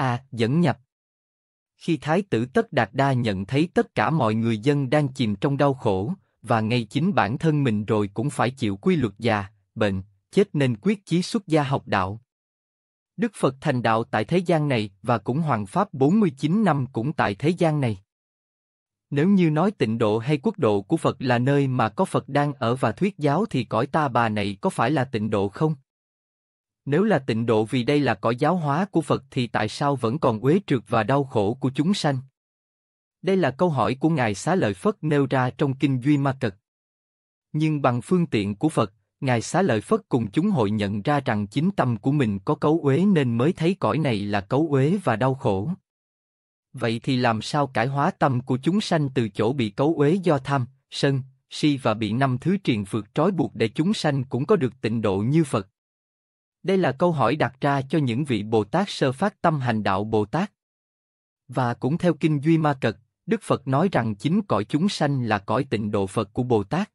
à, dẫn nhập. Khi Thái tử Tất Đạt Đa nhận thấy tất cả mọi người dân đang chìm trong đau khổ, và ngay chính bản thân mình rồi cũng phải chịu quy luật già, bệnh, chết nên quyết chí xuất gia học đạo. Đức Phật thành đạo tại thế gian này và cũng hoàng pháp 49 năm cũng tại thế gian này. Nếu như nói tịnh độ hay quốc độ của Phật là nơi mà có Phật đang ở và thuyết giáo thì cõi ta bà này có phải là tịnh độ không? Nếu là tịnh độ vì đây là cõi giáo hóa của Phật thì tại sao vẫn còn uế trượt và đau khổ của chúng sanh? Đây là câu hỏi của Ngài Xá Lợi Phất nêu ra trong Kinh Duy Ma Cật. Nhưng bằng phương tiện của Phật, Ngài Xá Lợi Phất cùng chúng hội nhận ra rằng chính tâm của mình có cấu uế nên mới thấy cõi này là cấu uế và đau khổ. Vậy thì làm sao cải hóa tâm của chúng sanh từ chỗ bị cấu uế do tham, sân, si và bị năm thứ triền vượt trói buộc để chúng sanh cũng có được tịnh độ như Phật? Đây là câu hỏi đặt ra cho những vị Bồ Tát sơ phát tâm hành đạo Bồ Tát. Và cũng theo Kinh Duy Ma Cật, Đức Phật nói rằng chính cõi chúng sanh là cõi tịnh độ Phật của Bồ Tát.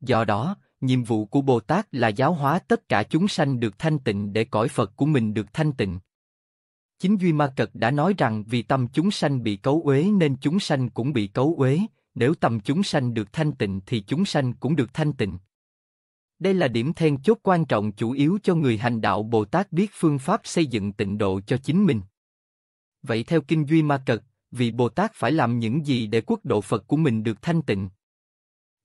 Do đó, nhiệm vụ của Bồ Tát là giáo hóa tất cả chúng sanh được thanh tịnh để cõi Phật của mình được thanh tịnh. Chính Duy Ma Cật đã nói rằng vì tâm chúng sanh bị cấu uế nên chúng sanh cũng bị cấu uế, nếu tâm chúng sanh được thanh tịnh thì chúng sanh cũng được thanh tịnh. Đây là điểm then chốt quan trọng chủ yếu cho người hành đạo Bồ Tát biết phương pháp xây dựng tịnh độ cho chính mình. Vậy theo Kinh Duy Ma Cật, vị Bồ Tát phải làm những gì để quốc độ Phật của mình được thanh tịnh?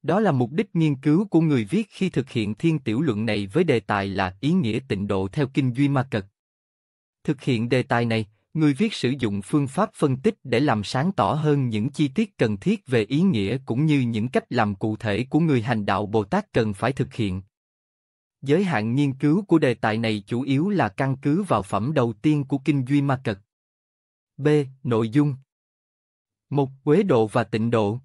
Đó là mục đích nghiên cứu của người viết khi thực hiện thiên tiểu luận này với đề tài là ý nghĩa tịnh độ theo Kinh Duy Ma Cật. Thực hiện đề tài này, người viết sử dụng phương pháp phân tích để làm sáng tỏ hơn những chi tiết cần thiết về ý nghĩa cũng như những cách làm cụ thể của người hành đạo Bồ Tát cần phải thực hiện, Giới hạn nghiên cứu của đề tài này chủ yếu là căn cứ vào phẩm đầu tiên của Kinh Duy Ma Cật. B. Nội dung một Quế độ và tịnh độ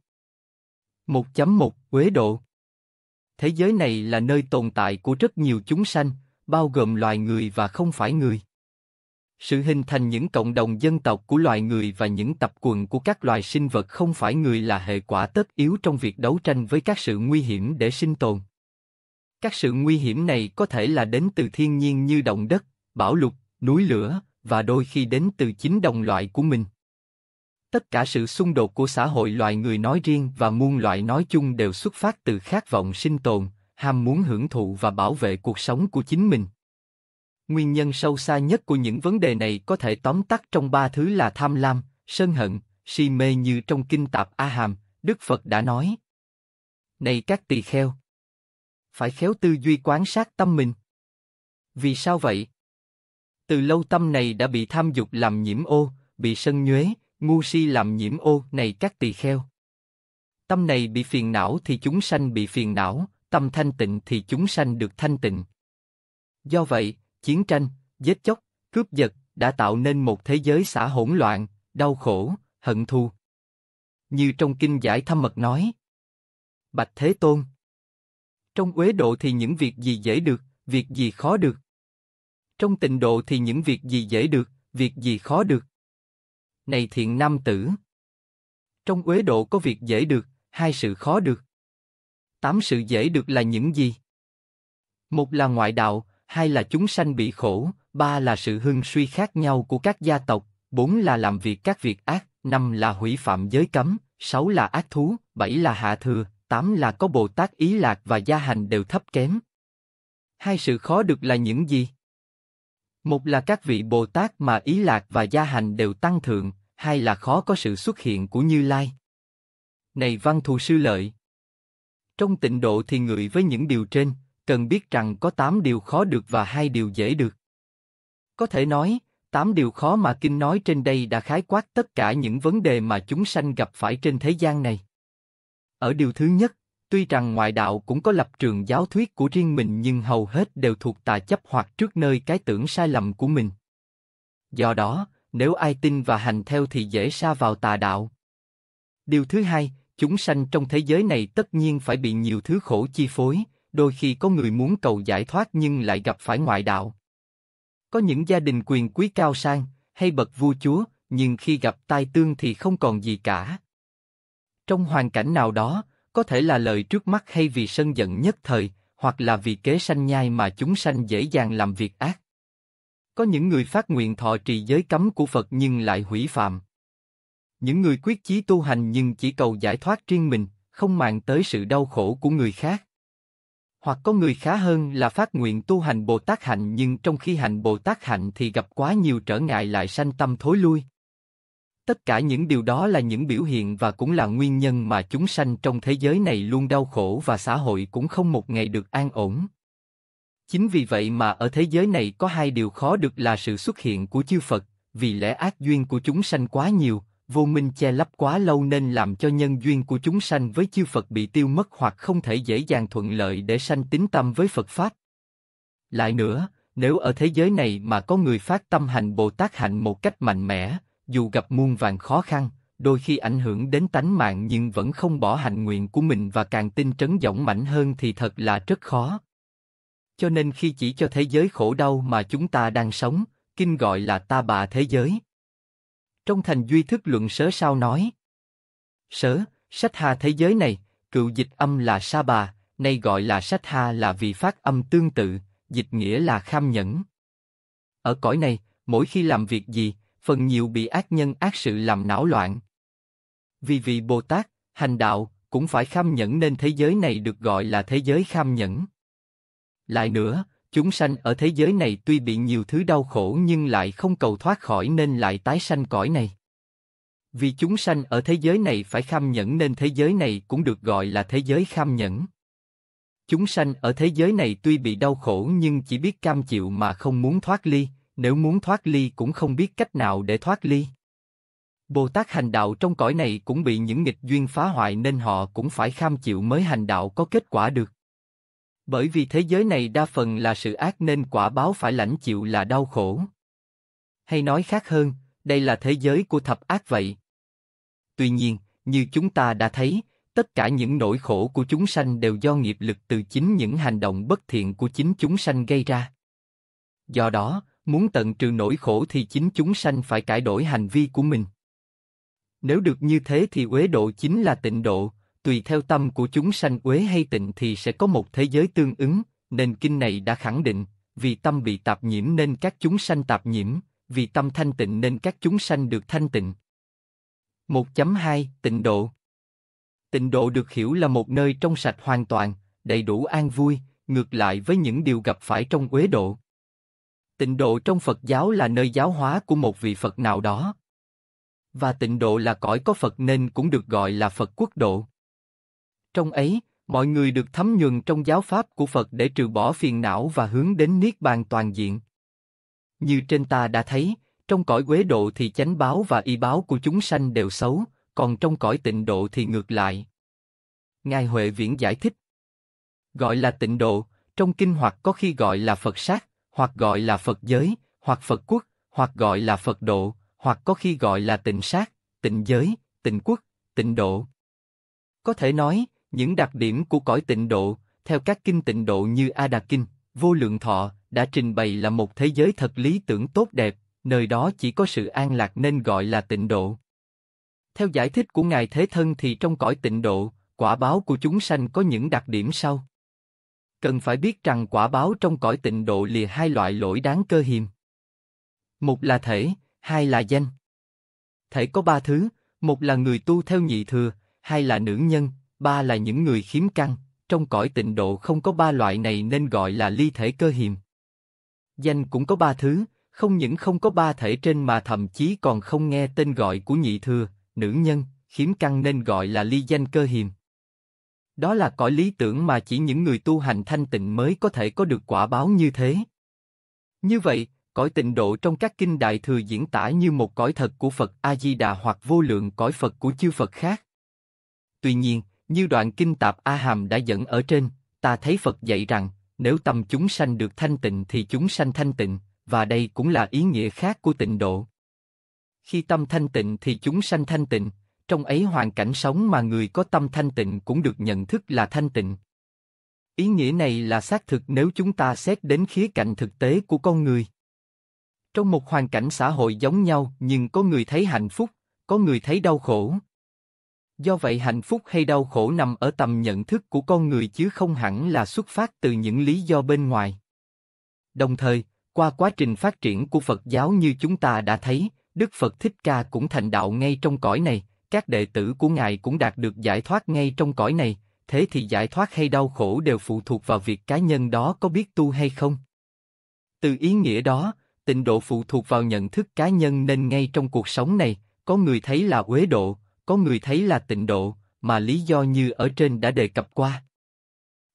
1.1 Quế độ Thế giới này là nơi tồn tại của rất nhiều chúng sanh, bao gồm loài người và không phải người. Sự hình thành những cộng đồng dân tộc của loài người và những tập quần của các loài sinh vật không phải người là hệ quả tất yếu trong việc đấu tranh với các sự nguy hiểm để sinh tồn. Các sự nguy hiểm này có thể là đến từ thiên nhiên như động đất, bão lụt, núi lửa, và đôi khi đến từ chính đồng loại của mình. Tất cả sự xung đột của xã hội loài người nói riêng và muôn loại nói chung đều xuất phát từ khát vọng sinh tồn, ham muốn hưởng thụ và bảo vệ cuộc sống của chính mình. Nguyên nhân sâu xa nhất của những vấn đề này có thể tóm tắt trong ba thứ là tham lam, sân hận, si mê như trong kinh tạp A Hàm, Đức Phật đã nói. Này các tỳ kheo, phải khéo tư duy quán sát tâm mình. Vì sao vậy? Từ lâu tâm này đã bị tham dục làm nhiễm ô, bị sân nhuế, ngu si làm nhiễm ô này các tỳ kheo. Tâm này bị phiền não thì chúng sanh bị phiền não, tâm thanh tịnh thì chúng sanh được thanh tịnh. Do vậy, chiến tranh, giết chóc, cướp giật đã tạo nên một thế giới xã hỗn loạn, đau khổ, hận thù. Như trong kinh giải thâm mật nói, Bạch Thế Tôn, trong uế độ thì những việc gì dễ được, việc gì khó được. Trong tịnh độ thì những việc gì dễ được, việc gì khó được. Này thiện nam tử! Trong uế độ có việc dễ được, hai sự khó được. Tám sự dễ được là những gì? Một là ngoại đạo, hai là chúng sanh bị khổ, ba là sự hưng suy khác nhau của các gia tộc, bốn là làm việc các việc ác, năm là hủy phạm giới cấm, sáu là ác thú, bảy là hạ thừa, tám là có Bồ Tát Ý Lạc và Gia Hành đều thấp kém. Hai sự khó được là những gì? Một là các vị Bồ Tát mà Ý Lạc và Gia Hành đều tăng thượng, hai là khó có sự xuất hiện của Như Lai. Này văn thù sư lợi! Trong tịnh độ thì ngự với những điều trên, cần biết rằng có tám điều khó được và hai điều dễ được. Có thể nói, tám điều khó mà Kinh nói trên đây đã khái quát tất cả những vấn đề mà chúng sanh gặp phải trên thế gian này. Ở điều thứ nhất, tuy rằng ngoại đạo cũng có lập trường giáo thuyết của riêng mình nhưng hầu hết đều thuộc tà chấp hoặc trước nơi cái tưởng sai lầm của mình. Do đó, nếu ai tin và hành theo thì dễ sa vào tà đạo. Điều thứ hai, chúng sanh trong thế giới này tất nhiên phải bị nhiều thứ khổ chi phối, đôi khi có người muốn cầu giải thoát nhưng lại gặp phải ngoại đạo. Có những gia đình quyền quý cao sang, hay bậc vua chúa, nhưng khi gặp tai tương thì không còn gì cả, trong hoàn cảnh nào đó, có thể là lời trước mắt hay vì sân giận nhất thời, hoặc là vì kế sanh nhai mà chúng sanh dễ dàng làm việc ác. Có những người phát nguyện thọ trì giới cấm của Phật nhưng lại hủy phạm. Những người quyết chí tu hành nhưng chỉ cầu giải thoát riêng mình, không màng tới sự đau khổ của người khác. Hoặc có người khá hơn là phát nguyện tu hành Bồ Tát hạnh nhưng trong khi hành Bồ Tát hạnh thì gặp quá nhiều trở ngại lại sanh tâm thối lui. Tất cả những điều đó là những biểu hiện và cũng là nguyên nhân mà chúng sanh trong thế giới này luôn đau khổ và xã hội cũng không một ngày được an ổn. Chính vì vậy mà ở thế giới này có hai điều khó được là sự xuất hiện của chư Phật, vì lẽ ác duyên của chúng sanh quá nhiều, vô minh che lấp quá lâu nên làm cho nhân duyên của chúng sanh với chư Phật bị tiêu mất hoặc không thể dễ dàng thuận lợi để sanh tín tâm với Phật Pháp. Lại nữa, nếu ở thế giới này mà có người phát tâm hành Bồ Tát hạnh một cách mạnh mẽ, dù gặp muôn vàng khó khăn, đôi khi ảnh hưởng đến tánh mạng nhưng vẫn không bỏ hạnh nguyện của mình và càng tinh trấn dõng mạnh hơn thì thật là rất khó. Cho nên khi chỉ cho thế giới khổ đau mà chúng ta đang sống, kinh gọi là ta bà thế giới. Trong thành duy thức luận sớ sao nói. Sớ, sách hà thế giới này, cựu dịch âm là sa bà, nay gọi là sách hà là vì phát âm tương tự, dịch nghĩa là kham nhẫn. Ở cõi này, mỗi khi làm việc gì, phần nhiều bị ác nhân ác sự làm não loạn. Vì vị Bồ Tát, hành đạo, cũng phải kham nhẫn nên thế giới này được gọi là thế giới kham nhẫn. Lại nữa, chúng sanh ở thế giới này tuy bị nhiều thứ đau khổ nhưng lại không cầu thoát khỏi nên lại tái sanh cõi này. Vì chúng sanh ở thế giới này phải kham nhẫn nên thế giới này cũng được gọi là thế giới kham nhẫn. Chúng sanh ở thế giới này tuy bị đau khổ nhưng chỉ biết cam chịu mà không muốn thoát ly, nếu muốn thoát ly cũng không biết cách nào để thoát ly. Bồ Tát hành đạo trong cõi này cũng bị những nghịch duyên phá hoại nên họ cũng phải kham chịu mới hành đạo có kết quả được. Bởi vì thế giới này đa phần là sự ác nên quả báo phải lãnh chịu là đau khổ. Hay nói khác hơn, đây là thế giới của thập ác vậy. Tuy nhiên, như chúng ta đã thấy, tất cả những nỗi khổ của chúng sanh đều do nghiệp lực từ chính những hành động bất thiện của chính chúng sanh gây ra. Do đó, Muốn tận trừ nỗi khổ thì chính chúng sanh phải cải đổi hành vi của mình. Nếu được như thế thì uế độ chính là tịnh độ, tùy theo tâm của chúng sanh uế hay tịnh thì sẽ có một thế giới tương ứng, nên kinh này đã khẳng định, vì tâm bị tạp nhiễm nên các chúng sanh tạp nhiễm, vì tâm thanh tịnh nên các chúng sanh được thanh tịnh. 1.2 Tịnh độ Tịnh độ được hiểu là một nơi trong sạch hoàn toàn, đầy đủ an vui, ngược lại với những điều gặp phải trong uế độ. Tịnh độ trong Phật giáo là nơi giáo hóa của một vị Phật nào đó. Và tịnh độ là cõi có Phật nên cũng được gọi là Phật quốc độ. Trong ấy, mọi người được thấm nhuần trong giáo pháp của Phật để trừ bỏ phiền não và hướng đến niết bàn toàn diện. Như trên ta đã thấy, trong cõi quế độ thì chánh báo và y báo của chúng sanh đều xấu, còn trong cõi tịnh độ thì ngược lại. Ngài Huệ Viễn giải thích. Gọi là tịnh độ, trong kinh hoặc có khi gọi là Phật sát, hoặc gọi là Phật giới, hoặc Phật quốc, hoặc gọi là Phật độ, hoặc có khi gọi là tịnh sát, tịnh giới, tịnh quốc, tịnh độ. Có thể nói, những đặc điểm của cõi tịnh độ, theo các kinh tịnh độ như A Đà Kinh, Vô Lượng Thọ, đã trình bày là một thế giới thật lý tưởng tốt đẹp, nơi đó chỉ có sự an lạc nên gọi là tịnh độ. Theo giải thích của Ngài Thế Thân thì trong cõi tịnh độ, quả báo của chúng sanh có những đặc điểm sau cần phải biết rằng quả báo trong cõi tịnh độ lìa hai loại lỗi đáng cơ hiềm. Một là thể, hai là danh. Thể có ba thứ, một là người tu theo nhị thừa, hai là nữ nhân, ba là những người khiếm căn. Trong cõi tịnh độ không có ba loại này nên gọi là ly thể cơ hiềm. Danh cũng có ba thứ, không những không có ba thể trên mà thậm chí còn không nghe tên gọi của nhị thừa, nữ nhân, khiếm căn nên gọi là ly danh cơ hiềm. Đó là cõi lý tưởng mà chỉ những người tu hành thanh tịnh mới có thể có được quả báo như thế. Như vậy, cõi tịnh độ trong các kinh đại thừa diễn tả như một cõi thật của Phật A-di-đà hoặc vô lượng cõi Phật của chư Phật khác. Tuy nhiên, như đoạn kinh tạp A Hàm đã dẫn ở trên, ta thấy Phật dạy rằng, nếu tâm chúng sanh được thanh tịnh thì chúng sanh thanh tịnh, và đây cũng là ý nghĩa khác của tịnh độ. Khi tâm thanh tịnh thì chúng sanh thanh tịnh, trong ấy hoàn cảnh sống mà người có tâm thanh tịnh cũng được nhận thức là thanh tịnh. Ý nghĩa này là xác thực nếu chúng ta xét đến khía cạnh thực tế của con người. Trong một hoàn cảnh xã hội giống nhau nhưng có người thấy hạnh phúc, có người thấy đau khổ. Do vậy hạnh phúc hay đau khổ nằm ở tầm nhận thức của con người chứ không hẳn là xuất phát từ những lý do bên ngoài. Đồng thời, qua quá trình phát triển của Phật giáo như chúng ta đã thấy, Đức Phật Thích Ca cũng thành đạo ngay trong cõi này, các đệ tử của ngài cũng đạt được giải thoát ngay trong cõi này, thế thì giải thoát hay đau khổ đều phụ thuộc vào việc cá nhân đó có biết tu hay không. Từ ý nghĩa đó, tịnh độ phụ thuộc vào nhận thức cá nhân nên ngay trong cuộc sống này, có người thấy là uế độ, có người thấy là tịnh độ, mà lý do như ở trên đã đề cập qua.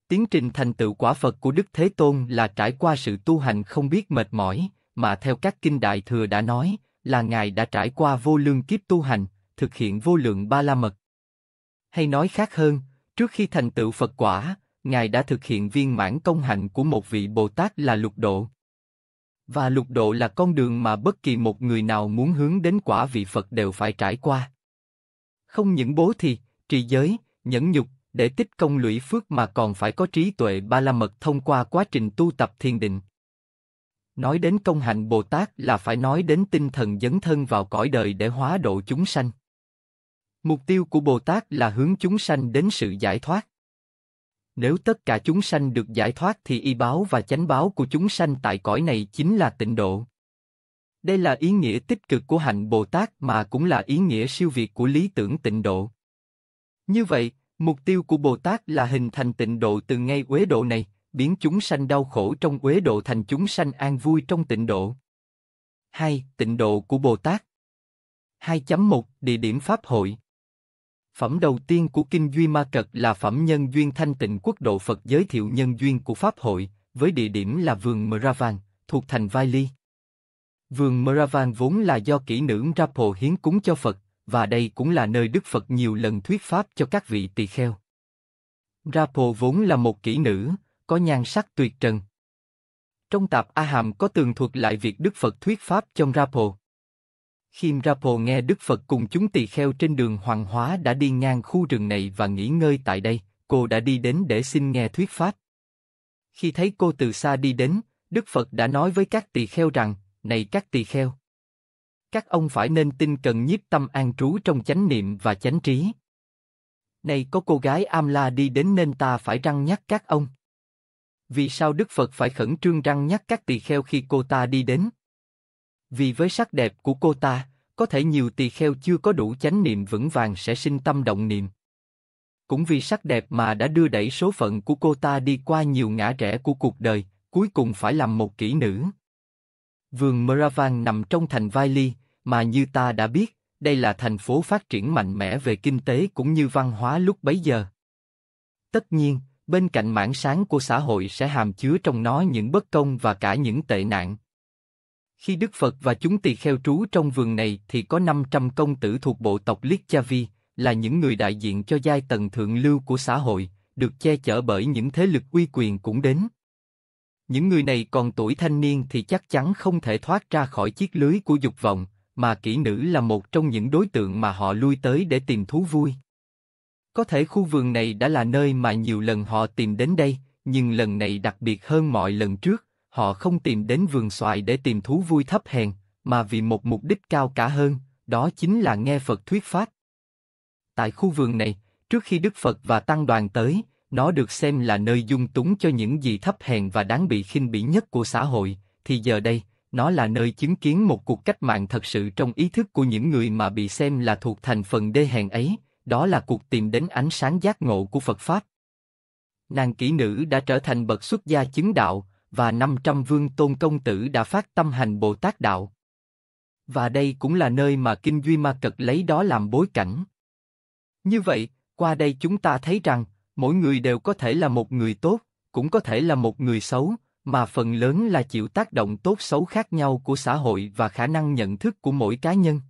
Tiến trình thành tựu quả Phật của Đức Thế Tôn là trải qua sự tu hành không biết mệt mỏi, mà theo các kinh đại thừa đã nói, là Ngài đã trải qua vô lương kiếp tu hành, thực hiện vô lượng ba la mật. Hay nói khác hơn, trước khi thành tựu Phật quả, ngài đã thực hiện viên mãn công hạnh của một vị Bồ Tát là lục độ. Và lục độ là con đường mà bất kỳ một người nào muốn hướng đến quả vị Phật đều phải trải qua. Không những bố thì, trì giới, nhẫn nhục, để tích công lũy phước mà còn phải có trí tuệ ba la mật thông qua quá trình tu tập thiền định. Nói đến công hạnh Bồ Tát là phải nói đến tinh thần dấn thân vào cõi đời để hóa độ chúng sanh. Mục tiêu của Bồ Tát là hướng chúng sanh đến sự giải thoát. Nếu tất cả chúng sanh được giải thoát thì y báo và chánh báo của chúng sanh tại cõi này chính là tịnh độ. Đây là ý nghĩa tích cực của hạnh Bồ Tát mà cũng là ý nghĩa siêu việt của lý tưởng tịnh độ. Như vậy, mục tiêu của Bồ Tát là hình thành tịnh độ từ ngay uế độ này, biến chúng sanh đau khổ trong uế độ thành chúng sanh an vui trong tịnh độ. 2. Tịnh độ của Bồ Tát 2.1 Địa điểm Pháp hội Phẩm đầu tiên của Kinh Duy Ma Trật là Phẩm Nhân Duyên Thanh Tịnh Quốc Độ Phật giới thiệu nhân duyên của Pháp hội, với địa điểm là vườn Mravan, thuộc thành Vai Ly. Vườn Mravan vốn là do kỹ nữ Rapo hiến cúng cho Phật, và đây cũng là nơi Đức Phật nhiều lần thuyết pháp cho các vị tỳ kheo. Rapo vốn là một kỹ nữ, có nhan sắc tuyệt trần. Trong tạp A Hàm có tường thuật lại việc Đức Phật thuyết pháp cho Rapo. Khiêm Rapo nghe Đức Phật cùng chúng tỳ kheo trên đường Hoàng Hóa đã đi ngang khu rừng này và nghỉ ngơi tại đây, cô đã đi đến để xin nghe thuyết pháp. Khi thấy cô từ xa đi đến, Đức Phật đã nói với các tỳ kheo rằng, này các tỳ kheo, các ông phải nên tin cần nhiếp tâm an trú trong chánh niệm và chánh trí. Này có cô gái Amla đi đến nên ta phải răng nhắc các ông. Vì sao Đức Phật phải khẩn trương răng nhắc các tỳ kheo khi cô ta đi đến? Vì với sắc đẹp của cô ta, có thể nhiều tỳ kheo chưa có đủ chánh niệm vững vàng sẽ sinh tâm động niệm. Cũng vì sắc đẹp mà đã đưa đẩy số phận của cô ta đi qua nhiều ngã rẽ của cuộc đời, cuối cùng phải làm một kỹ nữ. Vườn Meravan nằm trong thành Vai Ly, mà như ta đã biết, đây là thành phố phát triển mạnh mẽ về kinh tế cũng như văn hóa lúc bấy giờ. Tất nhiên, bên cạnh mảng sáng của xã hội sẽ hàm chứa trong nó những bất công và cả những tệ nạn. Khi Đức Phật và chúng tỳ kheo trú trong vườn này thì có 500 công tử thuộc bộ tộc Liết Cha Vi, là những người đại diện cho giai tầng thượng lưu của xã hội, được che chở bởi những thế lực uy quyền cũng đến. Những người này còn tuổi thanh niên thì chắc chắn không thể thoát ra khỏi chiếc lưới của dục vọng, mà kỹ nữ là một trong những đối tượng mà họ lui tới để tìm thú vui. Có thể khu vườn này đã là nơi mà nhiều lần họ tìm đến đây, nhưng lần này đặc biệt hơn mọi lần trước, họ không tìm đến vườn xoài để tìm thú vui thấp hèn, mà vì một mục đích cao cả hơn, đó chính là nghe Phật thuyết pháp. Tại khu vườn này, trước khi Đức Phật và Tăng đoàn tới, nó được xem là nơi dung túng cho những gì thấp hèn và đáng bị khinh bỉ nhất của xã hội, thì giờ đây, nó là nơi chứng kiến một cuộc cách mạng thật sự trong ý thức của những người mà bị xem là thuộc thành phần đê hèn ấy, đó là cuộc tìm đến ánh sáng giác ngộ của Phật Pháp. Nàng kỹ nữ đã trở thành bậc xuất gia chứng đạo, và 500 vương tôn công tử đã phát tâm hành Bồ Tát Đạo. Và đây cũng là nơi mà Kinh Duy Ma Cật lấy đó làm bối cảnh. Như vậy, qua đây chúng ta thấy rằng, mỗi người đều có thể là một người tốt, cũng có thể là một người xấu, mà phần lớn là chịu tác động tốt xấu khác nhau của xã hội và khả năng nhận thức của mỗi cá nhân.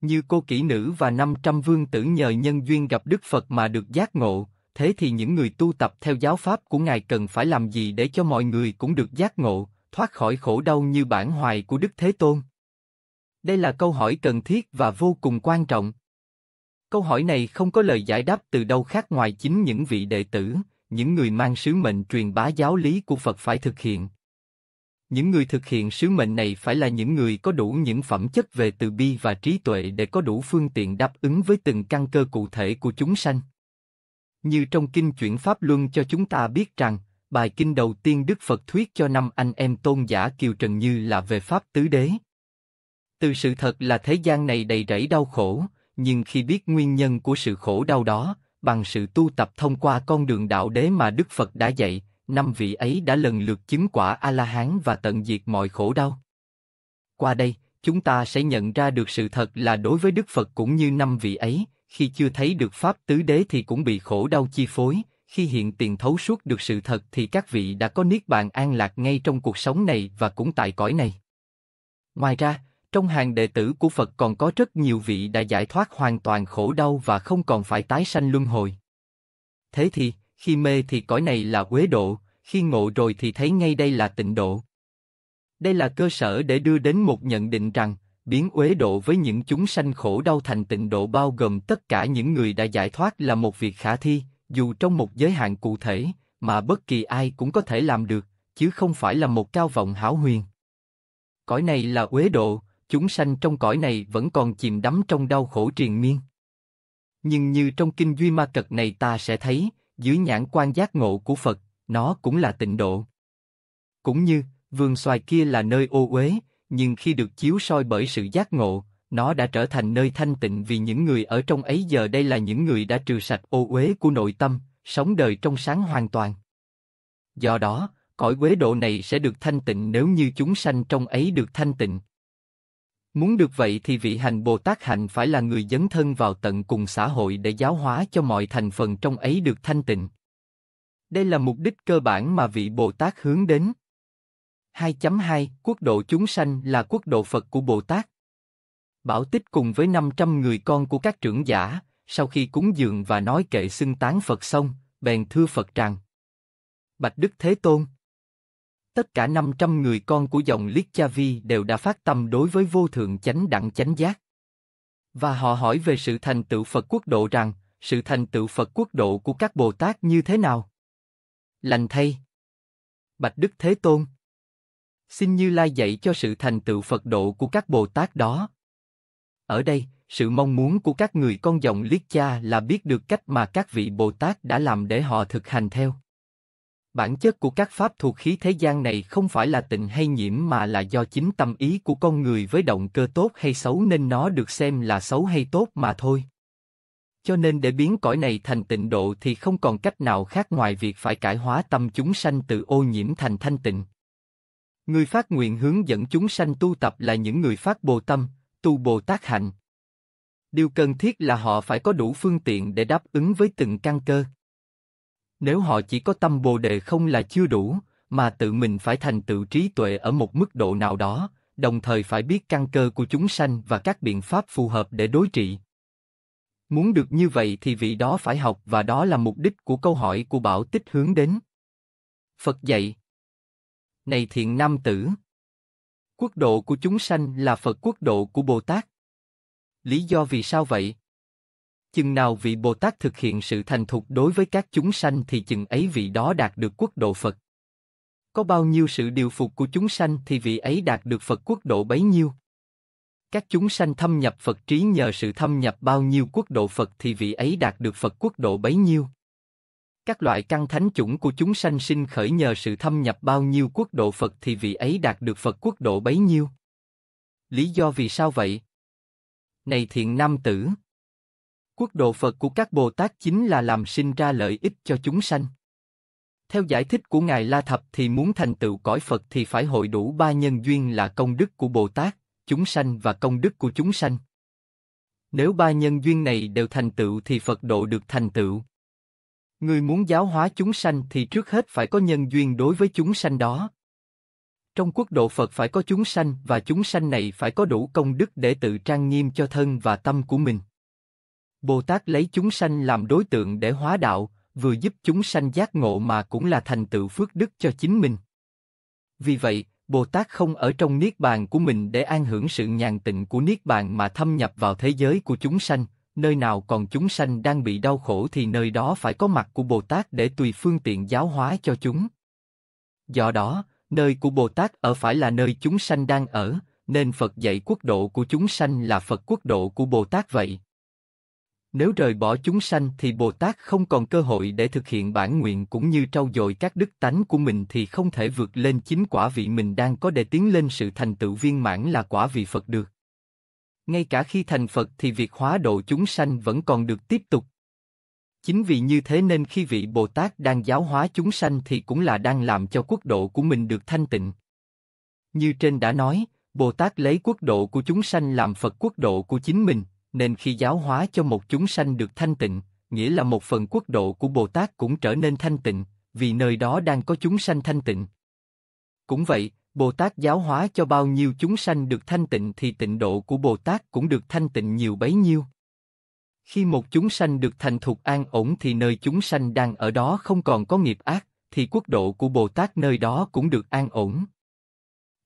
Như cô kỹ nữ và 500 vương tử nhờ nhân duyên gặp Đức Phật mà được giác ngộ, thế thì những người tu tập theo giáo pháp của ngài cần phải làm gì để cho mọi người cũng được giác ngộ, thoát khỏi khổ đau như bản hoài của Đức Thế Tôn? Đây là câu hỏi cần thiết và vô cùng quan trọng. Câu hỏi này không có lời giải đáp từ đâu khác ngoài chính những vị đệ tử, những người mang sứ mệnh truyền bá giáo lý của Phật phải thực hiện. Những người thực hiện sứ mệnh này phải là những người có đủ những phẩm chất về từ bi và trí tuệ để có đủ phương tiện đáp ứng với từng căn cơ cụ thể của chúng sanh. Như trong kinh chuyển Pháp Luân cho chúng ta biết rằng, bài kinh đầu tiên Đức Phật thuyết cho năm anh em tôn giả Kiều Trần Như là về Pháp Tứ Đế. Từ sự thật là thế gian này đầy rẫy đau khổ, nhưng khi biết nguyên nhân của sự khổ đau đó, bằng sự tu tập thông qua con đường đạo đế mà Đức Phật đã dạy, năm vị ấy đã lần lượt chứng quả A-la-hán và tận diệt mọi khổ đau. Qua đây, chúng ta sẽ nhận ra được sự thật là đối với Đức Phật cũng như năm vị ấy, khi chưa thấy được pháp tứ đế thì cũng bị khổ đau chi phối, khi hiện tiền thấu suốt được sự thật thì các vị đã có niết bàn an lạc ngay trong cuộc sống này và cũng tại cõi này. Ngoài ra, trong hàng đệ tử của Phật còn có rất nhiều vị đã giải thoát hoàn toàn khổ đau và không còn phải tái sanh luân hồi. Thế thì, khi mê thì cõi này là quế độ, khi ngộ rồi thì thấy ngay đây là tịnh độ. Đây là cơ sở để đưa đến một nhận định rằng, biến uế độ với những chúng sanh khổ đau thành tịnh độ bao gồm tất cả những người đã giải thoát là một việc khả thi, dù trong một giới hạn cụ thể, mà bất kỳ ai cũng có thể làm được, chứ không phải là một cao vọng hảo huyền. Cõi này là uế độ, chúng sanh trong cõi này vẫn còn chìm đắm trong đau khổ triền miên. Nhưng như trong kinh Duy Ma Cật này ta sẽ thấy, dưới nhãn quan giác ngộ của Phật, nó cũng là tịnh độ. Cũng như, vườn xoài kia là nơi ô uế, nhưng khi được chiếu soi bởi sự giác ngộ, nó đã trở thành nơi thanh tịnh vì những người ở trong ấy giờ đây là những người đã trừ sạch ô uế của nội tâm, sống đời trong sáng hoàn toàn. Do đó, cõi quế độ này sẽ được thanh tịnh nếu như chúng sanh trong ấy được thanh tịnh. Muốn được vậy thì vị hành Bồ Tát hạnh phải là người dấn thân vào tận cùng xã hội để giáo hóa cho mọi thành phần trong ấy được thanh tịnh. Đây là mục đích cơ bản mà vị Bồ Tát hướng đến. 2.2 Quốc độ chúng sanh là quốc độ Phật của Bồ Tát. Bảo Tích cùng với 500 người con của các trưởng giả, sau khi cúng dường và nói kệ xưng tán Phật xong, bèn thưa Phật rằng Bạch Đức Thế Tôn Tất cả 500 người con của dòng Liết Cha Vi đều đã phát tâm đối với vô thượng chánh đẳng chánh giác. Và họ hỏi về sự thành tựu Phật quốc độ rằng, sự thành tựu Phật quốc độ của các Bồ Tát như thế nào? Lành thay! Bạch Đức Thế Tôn Xin Như Lai dạy cho sự thành tựu Phật độ của các Bồ Tát đó. Ở đây, sự mong muốn của các người con dòng liếc cha là biết được cách mà các vị Bồ Tát đã làm để họ thực hành theo. Bản chất của các pháp thuộc khí thế gian này không phải là tịnh hay nhiễm mà là do chính tâm ý của con người với động cơ tốt hay xấu nên nó được xem là xấu hay tốt mà thôi. Cho nên để biến cõi này thành tịnh độ thì không còn cách nào khác ngoài việc phải cải hóa tâm chúng sanh từ ô nhiễm thành thanh tịnh. Người phát nguyện hướng dẫn chúng sanh tu tập là những người phát Bồ Tâm, tu Bồ Tát Hạnh. Điều cần thiết là họ phải có đủ phương tiện để đáp ứng với từng căn cơ. Nếu họ chỉ có tâm Bồ Đề không là chưa đủ, mà tự mình phải thành tựu trí tuệ ở một mức độ nào đó, đồng thời phải biết căn cơ của chúng sanh và các biện pháp phù hợp để đối trị. Muốn được như vậy thì vị đó phải học và đó là mục đích của câu hỏi của Bảo Tích hướng đến. Phật dạy này thiện nam tử. Quốc độ của chúng sanh là Phật quốc độ của Bồ Tát. Lý do vì sao vậy? Chừng nào vị Bồ Tát thực hiện sự thành thục đối với các chúng sanh thì chừng ấy vị đó đạt được quốc độ Phật. Có bao nhiêu sự điều phục của chúng sanh thì vị ấy đạt được Phật quốc độ bấy nhiêu. Các chúng sanh thâm nhập Phật trí nhờ sự thâm nhập bao nhiêu quốc độ Phật thì vị ấy đạt được Phật quốc độ bấy nhiêu. Các loại căn thánh chủng của chúng sanh sinh khởi nhờ sự thâm nhập bao nhiêu quốc độ Phật thì vị ấy đạt được Phật quốc độ bấy nhiêu. Lý do vì sao vậy? Này thiện nam tử! Quốc độ Phật của các Bồ Tát chính là làm sinh ra lợi ích cho chúng sanh. Theo giải thích của Ngài La Thập thì muốn thành tựu cõi Phật thì phải hội đủ ba nhân duyên là công đức của Bồ Tát, chúng sanh và công đức của chúng sanh. Nếu ba nhân duyên này đều thành tựu thì Phật độ được thành tựu. Người muốn giáo hóa chúng sanh thì trước hết phải có nhân duyên đối với chúng sanh đó. Trong quốc độ Phật phải có chúng sanh và chúng sanh này phải có đủ công đức để tự trang nghiêm cho thân và tâm của mình. Bồ Tát lấy chúng sanh làm đối tượng để hóa đạo, vừa giúp chúng sanh giác ngộ mà cũng là thành tựu phước đức cho chính mình. Vì vậy, Bồ Tát không ở trong niết bàn của mình để an hưởng sự nhàn tịnh của niết bàn mà thâm nhập vào thế giới của chúng sanh, nơi nào còn chúng sanh đang bị đau khổ thì nơi đó phải có mặt của Bồ Tát để tùy phương tiện giáo hóa cho chúng. Do đó, nơi của Bồ Tát ở phải là nơi chúng sanh đang ở, nên Phật dạy quốc độ của chúng sanh là Phật quốc độ của Bồ Tát vậy. Nếu rời bỏ chúng sanh thì Bồ Tát không còn cơ hội để thực hiện bản nguyện cũng như trau dồi các đức tánh của mình thì không thể vượt lên chính quả vị mình đang có để tiến lên sự thành tựu viên mãn là quả vị Phật được ngay cả khi thành Phật thì việc hóa độ chúng sanh vẫn còn được tiếp tục. Chính vì như thế nên khi vị Bồ Tát đang giáo hóa chúng sanh thì cũng là đang làm cho quốc độ của mình được thanh tịnh. Như trên đã nói, Bồ Tát lấy quốc độ của chúng sanh làm Phật quốc độ của chính mình, nên khi giáo hóa cho một chúng sanh được thanh tịnh, nghĩa là một phần quốc độ của Bồ Tát cũng trở nên thanh tịnh, vì nơi đó đang có chúng sanh thanh tịnh. Cũng vậy, Bồ Tát giáo hóa cho bao nhiêu chúng sanh được thanh tịnh thì tịnh độ của Bồ Tát cũng được thanh tịnh nhiều bấy nhiêu. Khi một chúng sanh được thành thục an ổn thì nơi chúng sanh đang ở đó không còn có nghiệp ác, thì quốc độ của Bồ Tát nơi đó cũng được an ổn.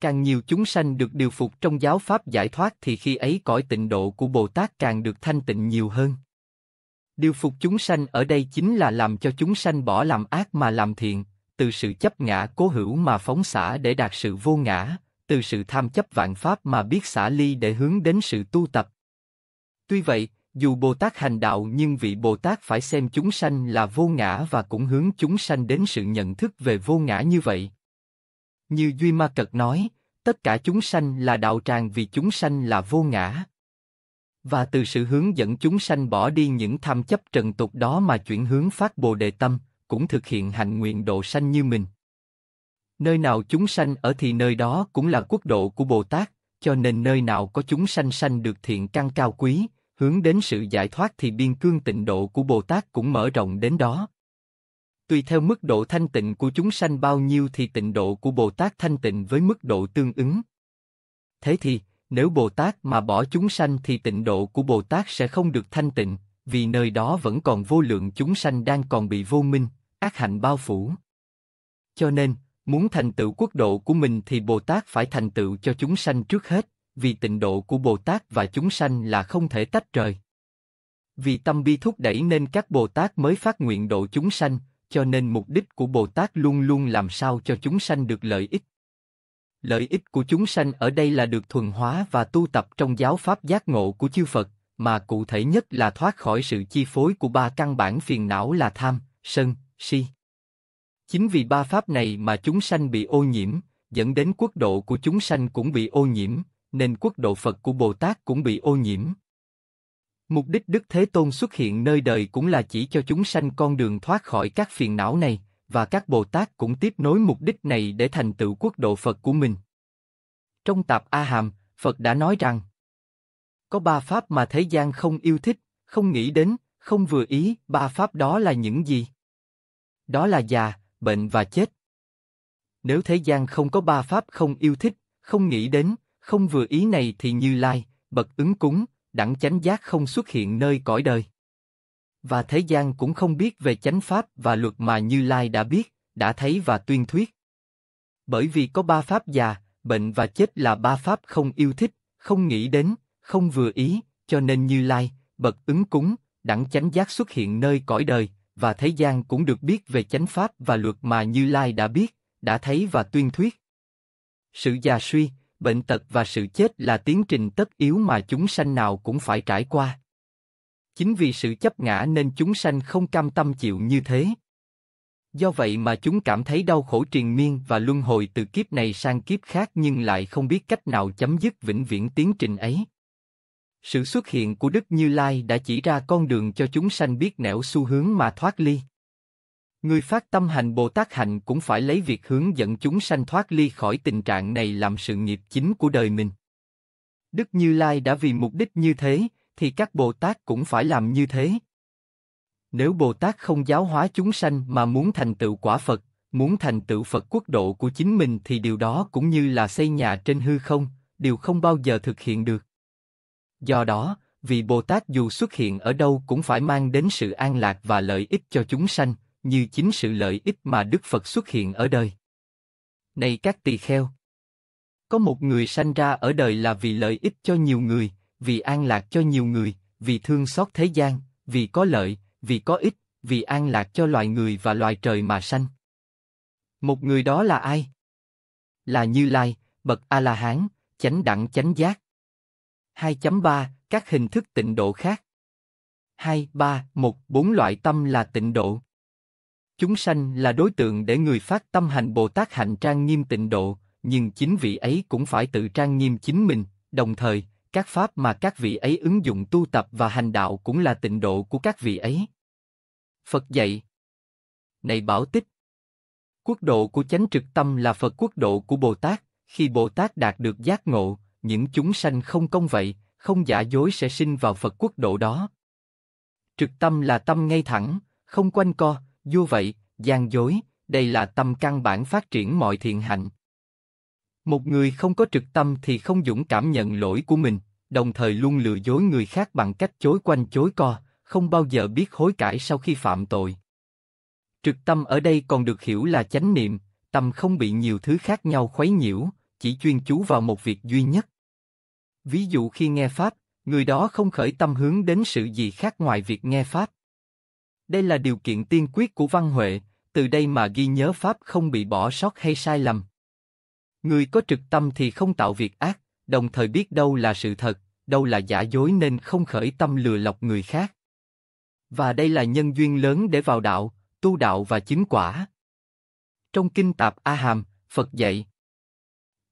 Càng nhiều chúng sanh được điều phục trong giáo pháp giải thoát thì khi ấy cõi tịnh độ của Bồ Tát càng được thanh tịnh nhiều hơn. Điều phục chúng sanh ở đây chính là làm cho chúng sanh bỏ làm ác mà làm thiện, từ sự chấp ngã cố hữu mà phóng xả để đạt sự vô ngã, từ sự tham chấp vạn pháp mà biết xả ly để hướng đến sự tu tập. Tuy vậy, dù Bồ Tát hành đạo nhưng vị Bồ Tát phải xem chúng sanh là vô ngã và cũng hướng chúng sanh đến sự nhận thức về vô ngã như vậy. Như Duy Ma Cật nói, tất cả chúng sanh là đạo tràng vì chúng sanh là vô ngã. Và từ sự hướng dẫn chúng sanh bỏ đi những tham chấp trần tục đó mà chuyển hướng phát Bồ Đề Tâm cũng thực hiện hạnh nguyện độ sanh như mình. Nơi nào chúng sanh ở thì nơi đó cũng là quốc độ của Bồ Tát, cho nên nơi nào có chúng sanh sanh được thiện căn cao quý, hướng đến sự giải thoát thì biên cương tịnh độ của Bồ Tát cũng mở rộng đến đó. Tùy theo mức độ thanh tịnh của chúng sanh bao nhiêu thì tịnh độ của Bồ Tát thanh tịnh với mức độ tương ứng. Thế thì, nếu Bồ Tát mà bỏ chúng sanh thì tịnh độ của Bồ Tát sẽ không được thanh tịnh, vì nơi đó vẫn còn vô lượng chúng sanh đang còn bị vô minh, ác hạnh bao phủ. Cho nên, muốn thành tựu quốc độ của mình thì Bồ Tát phải thành tựu cho chúng sanh trước hết, vì tịnh độ của Bồ Tát và chúng sanh là không thể tách rời. Vì tâm bi thúc đẩy nên các Bồ Tát mới phát nguyện độ chúng sanh, cho nên mục đích của Bồ Tát luôn luôn làm sao cho chúng sanh được lợi ích. Lợi ích của chúng sanh ở đây là được thuần hóa và tu tập trong giáo pháp giác ngộ của chư Phật, mà cụ thể nhất là thoát khỏi sự chi phối của ba căn bản phiền não là tham, sân, Si. Chính vì ba pháp này mà chúng sanh bị ô nhiễm, dẫn đến quốc độ của chúng sanh cũng bị ô nhiễm, nên quốc độ Phật của Bồ Tát cũng bị ô nhiễm. Mục đích Đức Thế Tôn xuất hiện nơi đời cũng là chỉ cho chúng sanh con đường thoát khỏi các phiền não này, và các Bồ Tát cũng tiếp nối mục đích này để thành tựu quốc độ Phật của mình. Trong tạp A Hàm, Phật đã nói rằng, có ba pháp mà thế gian không yêu thích, không nghĩ đến, không vừa ý, ba pháp đó là những gì? đó là già, bệnh và chết. Nếu thế gian không có ba pháp không yêu thích, không nghĩ đến, không vừa ý này thì Như Lai, bậc ứng cúng, đẳng chánh giác không xuất hiện nơi cõi đời. Và thế gian cũng không biết về chánh pháp và luật mà Như Lai đã biết, đã thấy và tuyên thuyết. Bởi vì có ba pháp già, bệnh và chết là ba pháp không yêu thích, không nghĩ đến, không vừa ý, cho nên Như Lai, bậc ứng cúng, đẳng chánh giác xuất hiện nơi cõi đời, và thế gian cũng được biết về chánh pháp và luật mà Như Lai đã biết, đã thấy và tuyên thuyết. Sự già suy, bệnh tật và sự chết là tiến trình tất yếu mà chúng sanh nào cũng phải trải qua. Chính vì sự chấp ngã nên chúng sanh không cam tâm chịu như thế. Do vậy mà chúng cảm thấy đau khổ triền miên và luân hồi từ kiếp này sang kiếp khác nhưng lại không biết cách nào chấm dứt vĩnh viễn tiến trình ấy sự xuất hiện của Đức Như Lai đã chỉ ra con đường cho chúng sanh biết nẻo xu hướng mà thoát ly. Người phát tâm hành Bồ Tát hành cũng phải lấy việc hướng dẫn chúng sanh thoát ly khỏi tình trạng này làm sự nghiệp chính của đời mình. Đức Như Lai đã vì mục đích như thế, thì các Bồ Tát cũng phải làm như thế. Nếu Bồ Tát không giáo hóa chúng sanh mà muốn thành tựu quả Phật, muốn thành tựu Phật quốc độ của chính mình thì điều đó cũng như là xây nhà trên hư không, điều không bao giờ thực hiện được. Do đó, vì Bồ Tát dù xuất hiện ở đâu cũng phải mang đến sự an lạc và lợi ích cho chúng sanh, như chính sự lợi ích mà Đức Phật xuất hiện ở đời. Này các tỳ kheo! Có một người sanh ra ở đời là vì lợi ích cho nhiều người, vì an lạc cho nhiều người, vì thương xót thế gian, vì có lợi, vì có ích, vì an lạc cho loài người và loài trời mà sanh. Một người đó là ai? Là Như Lai, bậc A La Hán, chánh đẳng chánh giác. 2.3, các hình thức tịnh độ khác. 2, 3, 1, Bốn loại tâm là tịnh độ. Chúng sanh là đối tượng để người phát tâm hành Bồ Tát hạnh trang nghiêm tịnh độ, nhưng chính vị ấy cũng phải tự trang nghiêm chính mình, đồng thời, các pháp mà các vị ấy ứng dụng tu tập và hành đạo cũng là tịnh độ của các vị ấy. Phật dạy Này Bảo Tích Quốc độ của chánh trực tâm là Phật quốc độ của Bồ Tát, khi Bồ Tát đạt được giác ngộ, những chúng sanh không công vậy, không giả dối sẽ sinh vào Phật quốc độ đó. Trực tâm là tâm ngay thẳng, không quanh co, vô vậy, gian dối, đây là tâm căn bản phát triển mọi thiện hạnh. Một người không có trực tâm thì không dũng cảm nhận lỗi của mình, đồng thời luôn lừa dối người khác bằng cách chối quanh chối co, không bao giờ biết hối cải sau khi phạm tội. Trực tâm ở đây còn được hiểu là chánh niệm, tâm không bị nhiều thứ khác nhau khuấy nhiễu, chỉ chuyên chú vào một việc duy nhất. Ví dụ khi nghe Pháp, người đó không khởi tâm hướng đến sự gì khác ngoài việc nghe Pháp. Đây là điều kiện tiên quyết của văn huệ, từ đây mà ghi nhớ Pháp không bị bỏ sót hay sai lầm. Người có trực tâm thì không tạo việc ác, đồng thời biết đâu là sự thật, đâu là giả dối nên không khởi tâm lừa lọc người khác. Và đây là nhân duyên lớn để vào đạo, tu đạo và chứng quả. Trong kinh tạp A Hàm, Phật dạy,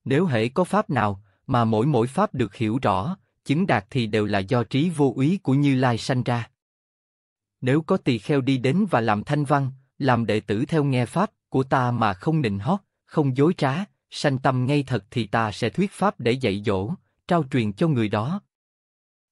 nếu hệ có pháp nào, mà mỗi mỗi pháp được hiểu rõ, chứng đạt thì đều là do trí vô úy của Như Lai sanh ra. Nếu có tỳ kheo đi đến và làm thanh văn, làm đệ tử theo nghe pháp của ta mà không nịnh hót, không dối trá, sanh tâm ngay thật thì ta sẽ thuyết pháp để dạy dỗ, trao truyền cho người đó.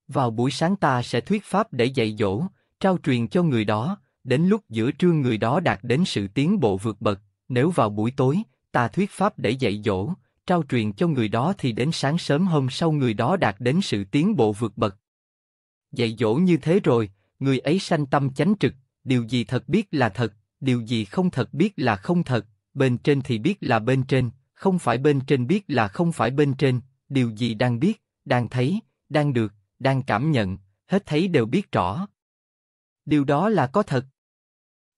Vào buổi sáng ta sẽ thuyết pháp để dạy dỗ, trao truyền cho người đó, đến lúc giữa trưa người đó đạt đến sự tiến bộ vượt bậc, nếu vào buổi tối, ta thuyết pháp để dạy dỗ, trao truyền cho người đó thì đến sáng sớm hôm sau người đó đạt đến sự tiến bộ vượt bậc. Dạy dỗ như thế rồi, người ấy sanh tâm chánh trực, điều gì thật biết là thật, điều gì không thật biết là không thật, bên trên thì biết là bên trên, không phải bên trên biết là không phải bên trên, điều gì đang biết, đang thấy, đang được, đang cảm nhận, hết thấy đều biết rõ. Điều đó là có thật.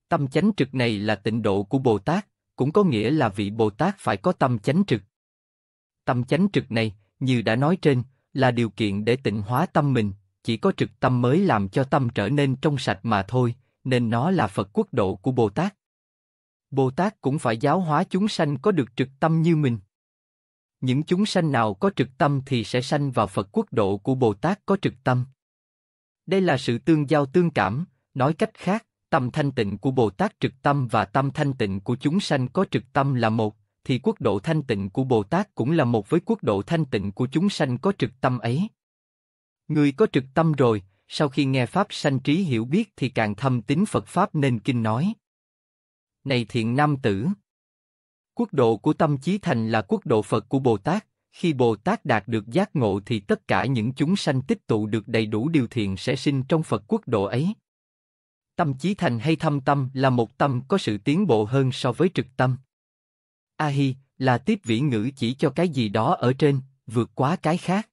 Tâm chánh trực này là tịnh độ của Bồ Tát, cũng có nghĩa là vị Bồ Tát phải có tâm chánh trực, tâm chánh trực này, như đã nói trên, là điều kiện để tịnh hóa tâm mình, chỉ có trực tâm mới làm cho tâm trở nên trong sạch mà thôi, nên nó là Phật quốc độ của Bồ Tát. Bồ Tát cũng phải giáo hóa chúng sanh có được trực tâm như mình. Những chúng sanh nào có trực tâm thì sẽ sanh vào Phật quốc độ của Bồ Tát có trực tâm. Đây là sự tương giao tương cảm, nói cách khác, tâm thanh tịnh của Bồ Tát trực tâm và tâm thanh tịnh của chúng sanh có trực tâm là một thì quốc độ thanh tịnh của Bồ Tát cũng là một với quốc độ thanh tịnh của chúng sanh có trực tâm ấy. Người có trực tâm rồi, sau khi nghe Pháp sanh trí hiểu biết thì càng thâm tín Phật Pháp nên kinh nói. Này thiện nam tử! Quốc độ của tâm chí thành là quốc độ Phật của Bồ Tát, khi Bồ Tát đạt được giác ngộ thì tất cả những chúng sanh tích tụ được đầy đủ điều thiện sẽ sinh trong Phật quốc độ ấy. Tâm chí thành hay thâm tâm là một tâm có sự tiến bộ hơn so với trực tâm. Ahi là tiếp vĩ ngữ chỉ cho cái gì đó ở trên, vượt quá cái khác.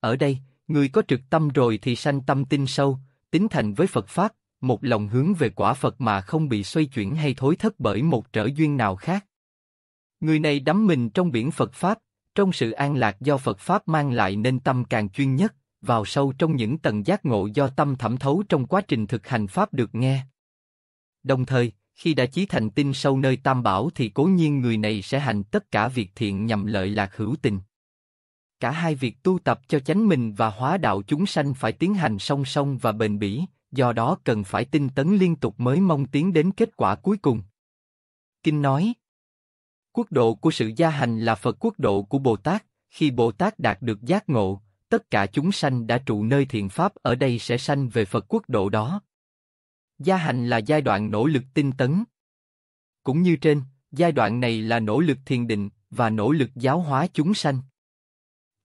Ở đây, người có trực tâm rồi thì sanh tâm tin sâu, tính thành với Phật Pháp, một lòng hướng về quả Phật mà không bị xoay chuyển hay thối thất bởi một trở duyên nào khác. Người này đắm mình trong biển Phật Pháp, trong sự an lạc do Phật Pháp mang lại nên tâm càng chuyên nhất, vào sâu trong những tầng giác ngộ do tâm thẩm thấu trong quá trình thực hành Pháp được nghe. Đồng thời, khi đã chí thành tin sâu nơi tam bảo thì cố nhiên người này sẽ hành tất cả việc thiện nhằm lợi lạc hữu tình. Cả hai việc tu tập cho chánh mình và hóa đạo chúng sanh phải tiến hành song song và bền bỉ, do đó cần phải tinh tấn liên tục mới mong tiến đến kết quả cuối cùng. Kinh nói Quốc độ của sự gia hành là Phật quốc độ của Bồ Tát, khi Bồ Tát đạt được giác ngộ, tất cả chúng sanh đã trụ nơi thiện pháp ở đây sẽ sanh về Phật quốc độ đó. Gia hành là giai đoạn nỗ lực tinh tấn. Cũng như trên, giai đoạn này là nỗ lực thiền định và nỗ lực giáo hóa chúng sanh.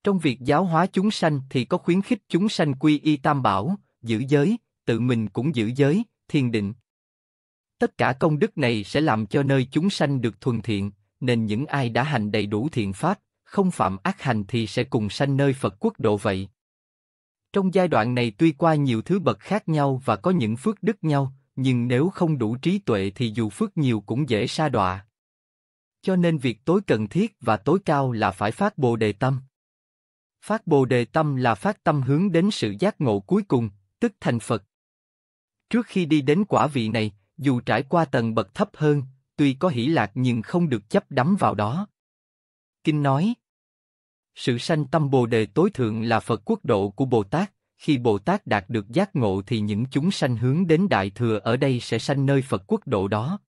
Trong việc giáo hóa chúng sanh thì có khuyến khích chúng sanh quy y tam bảo, giữ giới, tự mình cũng giữ giới, thiền định. Tất cả công đức này sẽ làm cho nơi chúng sanh được thuần thiện, nên những ai đã hành đầy đủ thiện pháp, không phạm ác hành thì sẽ cùng sanh nơi Phật quốc độ vậy. Trong giai đoạn này tuy qua nhiều thứ bậc khác nhau và có những phước đức nhau, nhưng nếu không đủ trí tuệ thì dù phước nhiều cũng dễ sa đọa. Cho nên việc tối cần thiết và tối cao là phải phát bồ đề tâm. Phát bồ đề tâm là phát tâm hướng đến sự giác ngộ cuối cùng, tức thành Phật. Trước khi đi đến quả vị này, dù trải qua tầng bậc thấp hơn, tuy có hỷ lạc nhưng không được chấp đắm vào đó. Kinh nói, sự sanh tâm Bồ Đề tối thượng là Phật quốc độ của Bồ Tát, khi Bồ Tát đạt được giác ngộ thì những chúng sanh hướng đến Đại Thừa ở đây sẽ sanh nơi Phật quốc độ đó.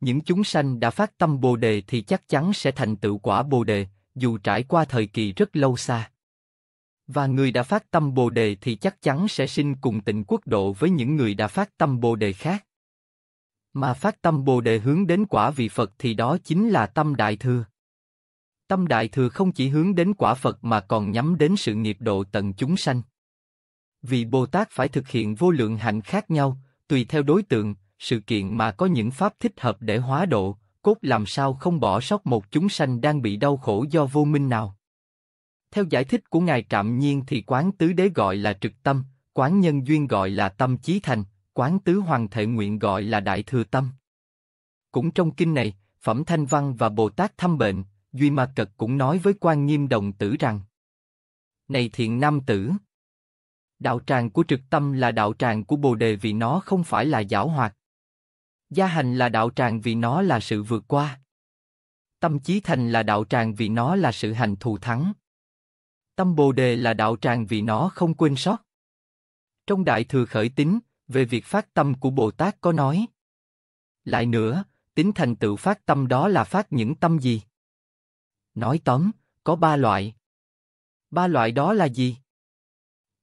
Những chúng sanh đã phát tâm Bồ Đề thì chắc chắn sẽ thành tựu quả Bồ Đề, dù trải qua thời kỳ rất lâu xa. Và người đã phát tâm Bồ Đề thì chắc chắn sẽ sinh cùng tịnh quốc độ với những người đã phát tâm Bồ Đề khác. Mà phát tâm Bồ Đề hướng đến quả vị Phật thì đó chính là tâm Đại Thừa tâm đại thừa không chỉ hướng đến quả Phật mà còn nhắm đến sự nghiệp độ tận chúng sanh. Vì Bồ Tát phải thực hiện vô lượng hạnh khác nhau, tùy theo đối tượng, sự kiện mà có những pháp thích hợp để hóa độ, cốt làm sao không bỏ sót một chúng sanh đang bị đau khổ do vô minh nào. Theo giải thích của Ngài Trạm Nhiên thì quán tứ đế gọi là trực tâm, quán nhân duyên gọi là tâm chí thành, quán tứ hoàng thể nguyện gọi là đại thừa tâm. Cũng trong kinh này, Phẩm Thanh Văn và Bồ Tát thăm bệnh, Duy Mạc Cật cũng nói với quan Nghiêm đồng tử rằng Này thiện nam tử! Đạo tràng của trực tâm là đạo tràng của Bồ Đề vì nó không phải là giảo hoạt. Gia hành là đạo tràng vì nó là sự vượt qua. Tâm chí thành là đạo tràng vì nó là sự hành thù thắng. Tâm Bồ Đề là đạo tràng vì nó không quên sót. Trong Đại Thừa Khởi Tính, về việc phát tâm của Bồ Tát có nói. Lại nữa, tính thành tựu phát tâm đó là phát những tâm gì? Nói tóm, có ba loại. Ba loại đó là gì?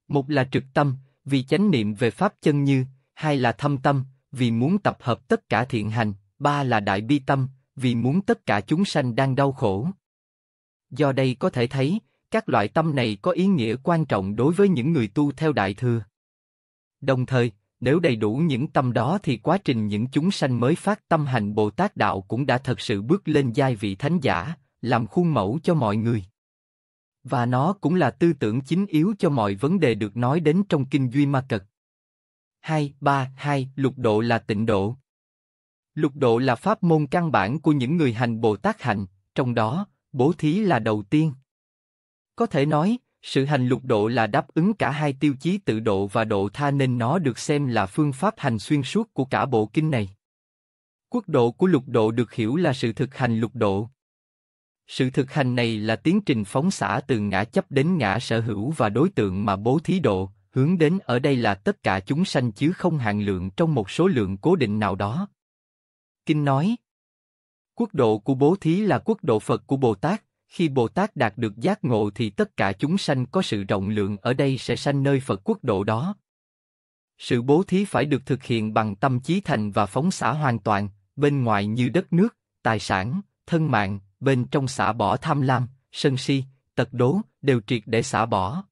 Một là trực tâm, vì chánh niệm về pháp chân như, hai là thâm tâm, vì muốn tập hợp tất cả thiện hành, ba là đại bi tâm, vì muốn tất cả chúng sanh đang đau khổ. Do đây có thể thấy, các loại tâm này có ý nghĩa quan trọng đối với những người tu theo Đại Thừa. Đồng thời, nếu đầy đủ những tâm đó thì quá trình những chúng sanh mới phát tâm hành Bồ Tát Đạo cũng đã thật sự bước lên giai vị thánh giả, làm khuôn mẫu cho mọi người. Và nó cũng là tư tưởng chính yếu cho mọi vấn đề được nói đến trong kinh Duy Ma Cật. 2, 3, 2, lục độ là tịnh độ. Lục độ là pháp môn căn bản của những người hành Bồ Tát hạnh, trong đó, bố thí là đầu tiên. Có thể nói, sự hành lục độ là đáp ứng cả hai tiêu chí tự độ và độ tha nên nó được xem là phương pháp hành xuyên suốt của cả bộ kinh này. Quốc độ của lục độ được hiểu là sự thực hành lục độ. Sự thực hành này là tiến trình phóng xả từ ngã chấp đến ngã sở hữu và đối tượng mà bố thí độ, hướng đến ở đây là tất cả chúng sanh chứ không hạn lượng trong một số lượng cố định nào đó. Kinh nói, quốc độ của bố thí là quốc độ Phật của Bồ Tát, khi Bồ Tát đạt được giác ngộ thì tất cả chúng sanh có sự rộng lượng ở đây sẽ sanh nơi Phật quốc độ đó. Sự bố thí phải được thực hiện bằng tâm trí thành và phóng xả hoàn toàn, bên ngoài như đất nước, tài sản, thân mạng, bên trong xả bỏ tham lam, sân si, tật đố đều triệt để xả bỏ.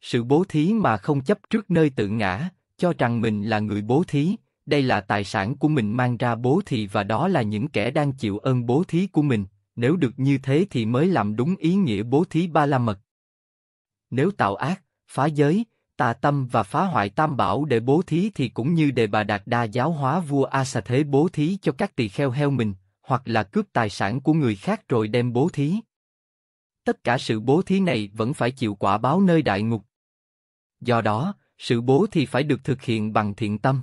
Sự bố thí mà không chấp trước nơi tự ngã, cho rằng mình là người bố thí, đây là tài sản của mình mang ra bố thí và đó là những kẻ đang chịu ơn bố thí của mình. Nếu được như thế thì mới làm đúng ý nghĩa bố thí ba la mật. Nếu tạo ác, phá giới, tà tâm và phá hoại tam bảo để bố thí thì cũng như đề bà đạt đa giáo hóa vua a sa thế bố thí cho các tỳ kheo heo mình hoặc là cướp tài sản của người khác rồi đem bố thí. Tất cả sự bố thí này vẫn phải chịu quả báo nơi đại ngục. Do đó, sự bố thì phải được thực hiện bằng thiện tâm.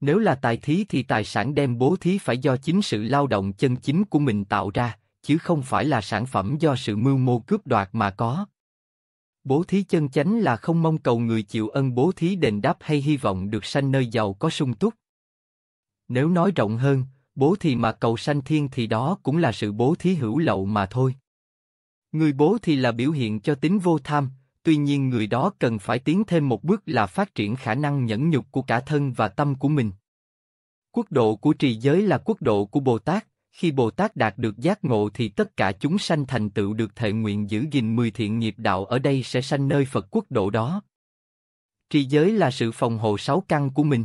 Nếu là tài thí thì tài sản đem bố thí phải do chính sự lao động chân chính của mình tạo ra, chứ không phải là sản phẩm do sự mưu mô cướp đoạt mà có. Bố thí chân chánh là không mong cầu người chịu ân bố thí đền đáp hay hy vọng được sanh nơi giàu có sung túc. Nếu nói rộng hơn, bố thì mà cầu sanh thiên thì đó cũng là sự bố thí hữu lậu mà thôi. Người bố thì là biểu hiện cho tính vô tham, tuy nhiên người đó cần phải tiến thêm một bước là phát triển khả năng nhẫn nhục của cả thân và tâm của mình. Quốc độ của trì giới là quốc độ của Bồ Tát, khi Bồ Tát đạt được giác ngộ thì tất cả chúng sanh thành tựu được thệ nguyện giữ gìn mười thiện nghiệp đạo ở đây sẽ sanh nơi Phật quốc độ đó. Trì giới là sự phòng hộ sáu căn của mình.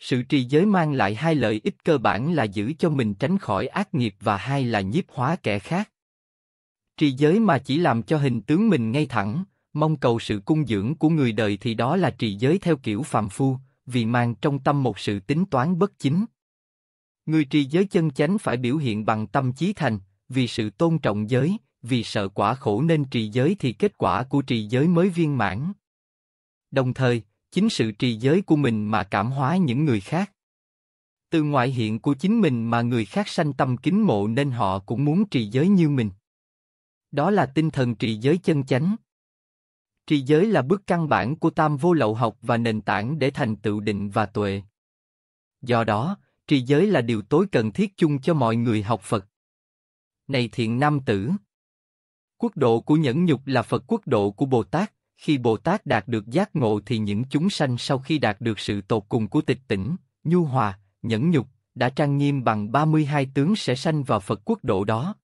Sự trì giới mang lại hai lợi ích cơ bản là giữ cho mình tránh khỏi ác nghiệp và hai là nhiếp hóa kẻ khác. Trì giới mà chỉ làm cho hình tướng mình ngay thẳng, mong cầu sự cung dưỡng của người đời thì đó là trì giới theo kiểu phàm phu, vì mang trong tâm một sự tính toán bất chính. Người trì giới chân chánh phải biểu hiện bằng tâm chí thành, vì sự tôn trọng giới, vì sợ quả khổ nên trì giới thì kết quả của trì giới mới viên mãn. Đồng thời, chính sự trì giới của mình mà cảm hóa những người khác. Từ ngoại hiện của chính mình mà người khác sanh tâm kính mộ nên họ cũng muốn trì giới như mình. Đó là tinh thần trì giới chân chánh. Trì giới là bước căn bản của tam vô lậu học và nền tảng để thành tựu định và tuệ. Do đó, trì giới là điều tối cần thiết chung cho mọi người học Phật. Này thiện nam tử! Quốc độ của nhẫn nhục là Phật quốc độ của Bồ Tát khi Bồ Tát đạt được giác ngộ thì những chúng sanh sau khi đạt được sự tột cùng của tịch tỉnh, nhu hòa, nhẫn nhục, đã trang nghiêm bằng 32 tướng sẽ sanh vào Phật quốc độ đó.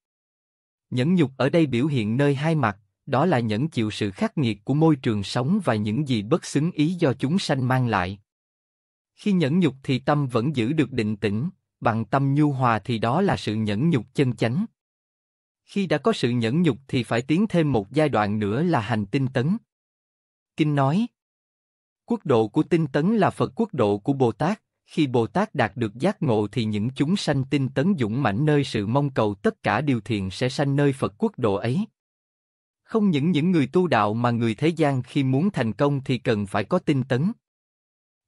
Nhẫn nhục ở đây biểu hiện nơi hai mặt, đó là nhẫn chịu sự khắc nghiệt của môi trường sống và những gì bất xứng ý do chúng sanh mang lại. Khi nhẫn nhục thì tâm vẫn giữ được định tĩnh, bằng tâm nhu hòa thì đó là sự nhẫn nhục chân chánh. Khi đã có sự nhẫn nhục thì phải tiến thêm một giai đoạn nữa là hành tinh tấn. Kinh nói Quốc độ của tinh tấn là Phật quốc độ của Bồ Tát, khi Bồ Tát đạt được giác ngộ thì những chúng sanh tinh tấn dũng mãnh nơi sự mong cầu tất cả điều thiện sẽ sanh nơi Phật quốc độ ấy. Không những những người tu đạo mà người thế gian khi muốn thành công thì cần phải có tinh tấn.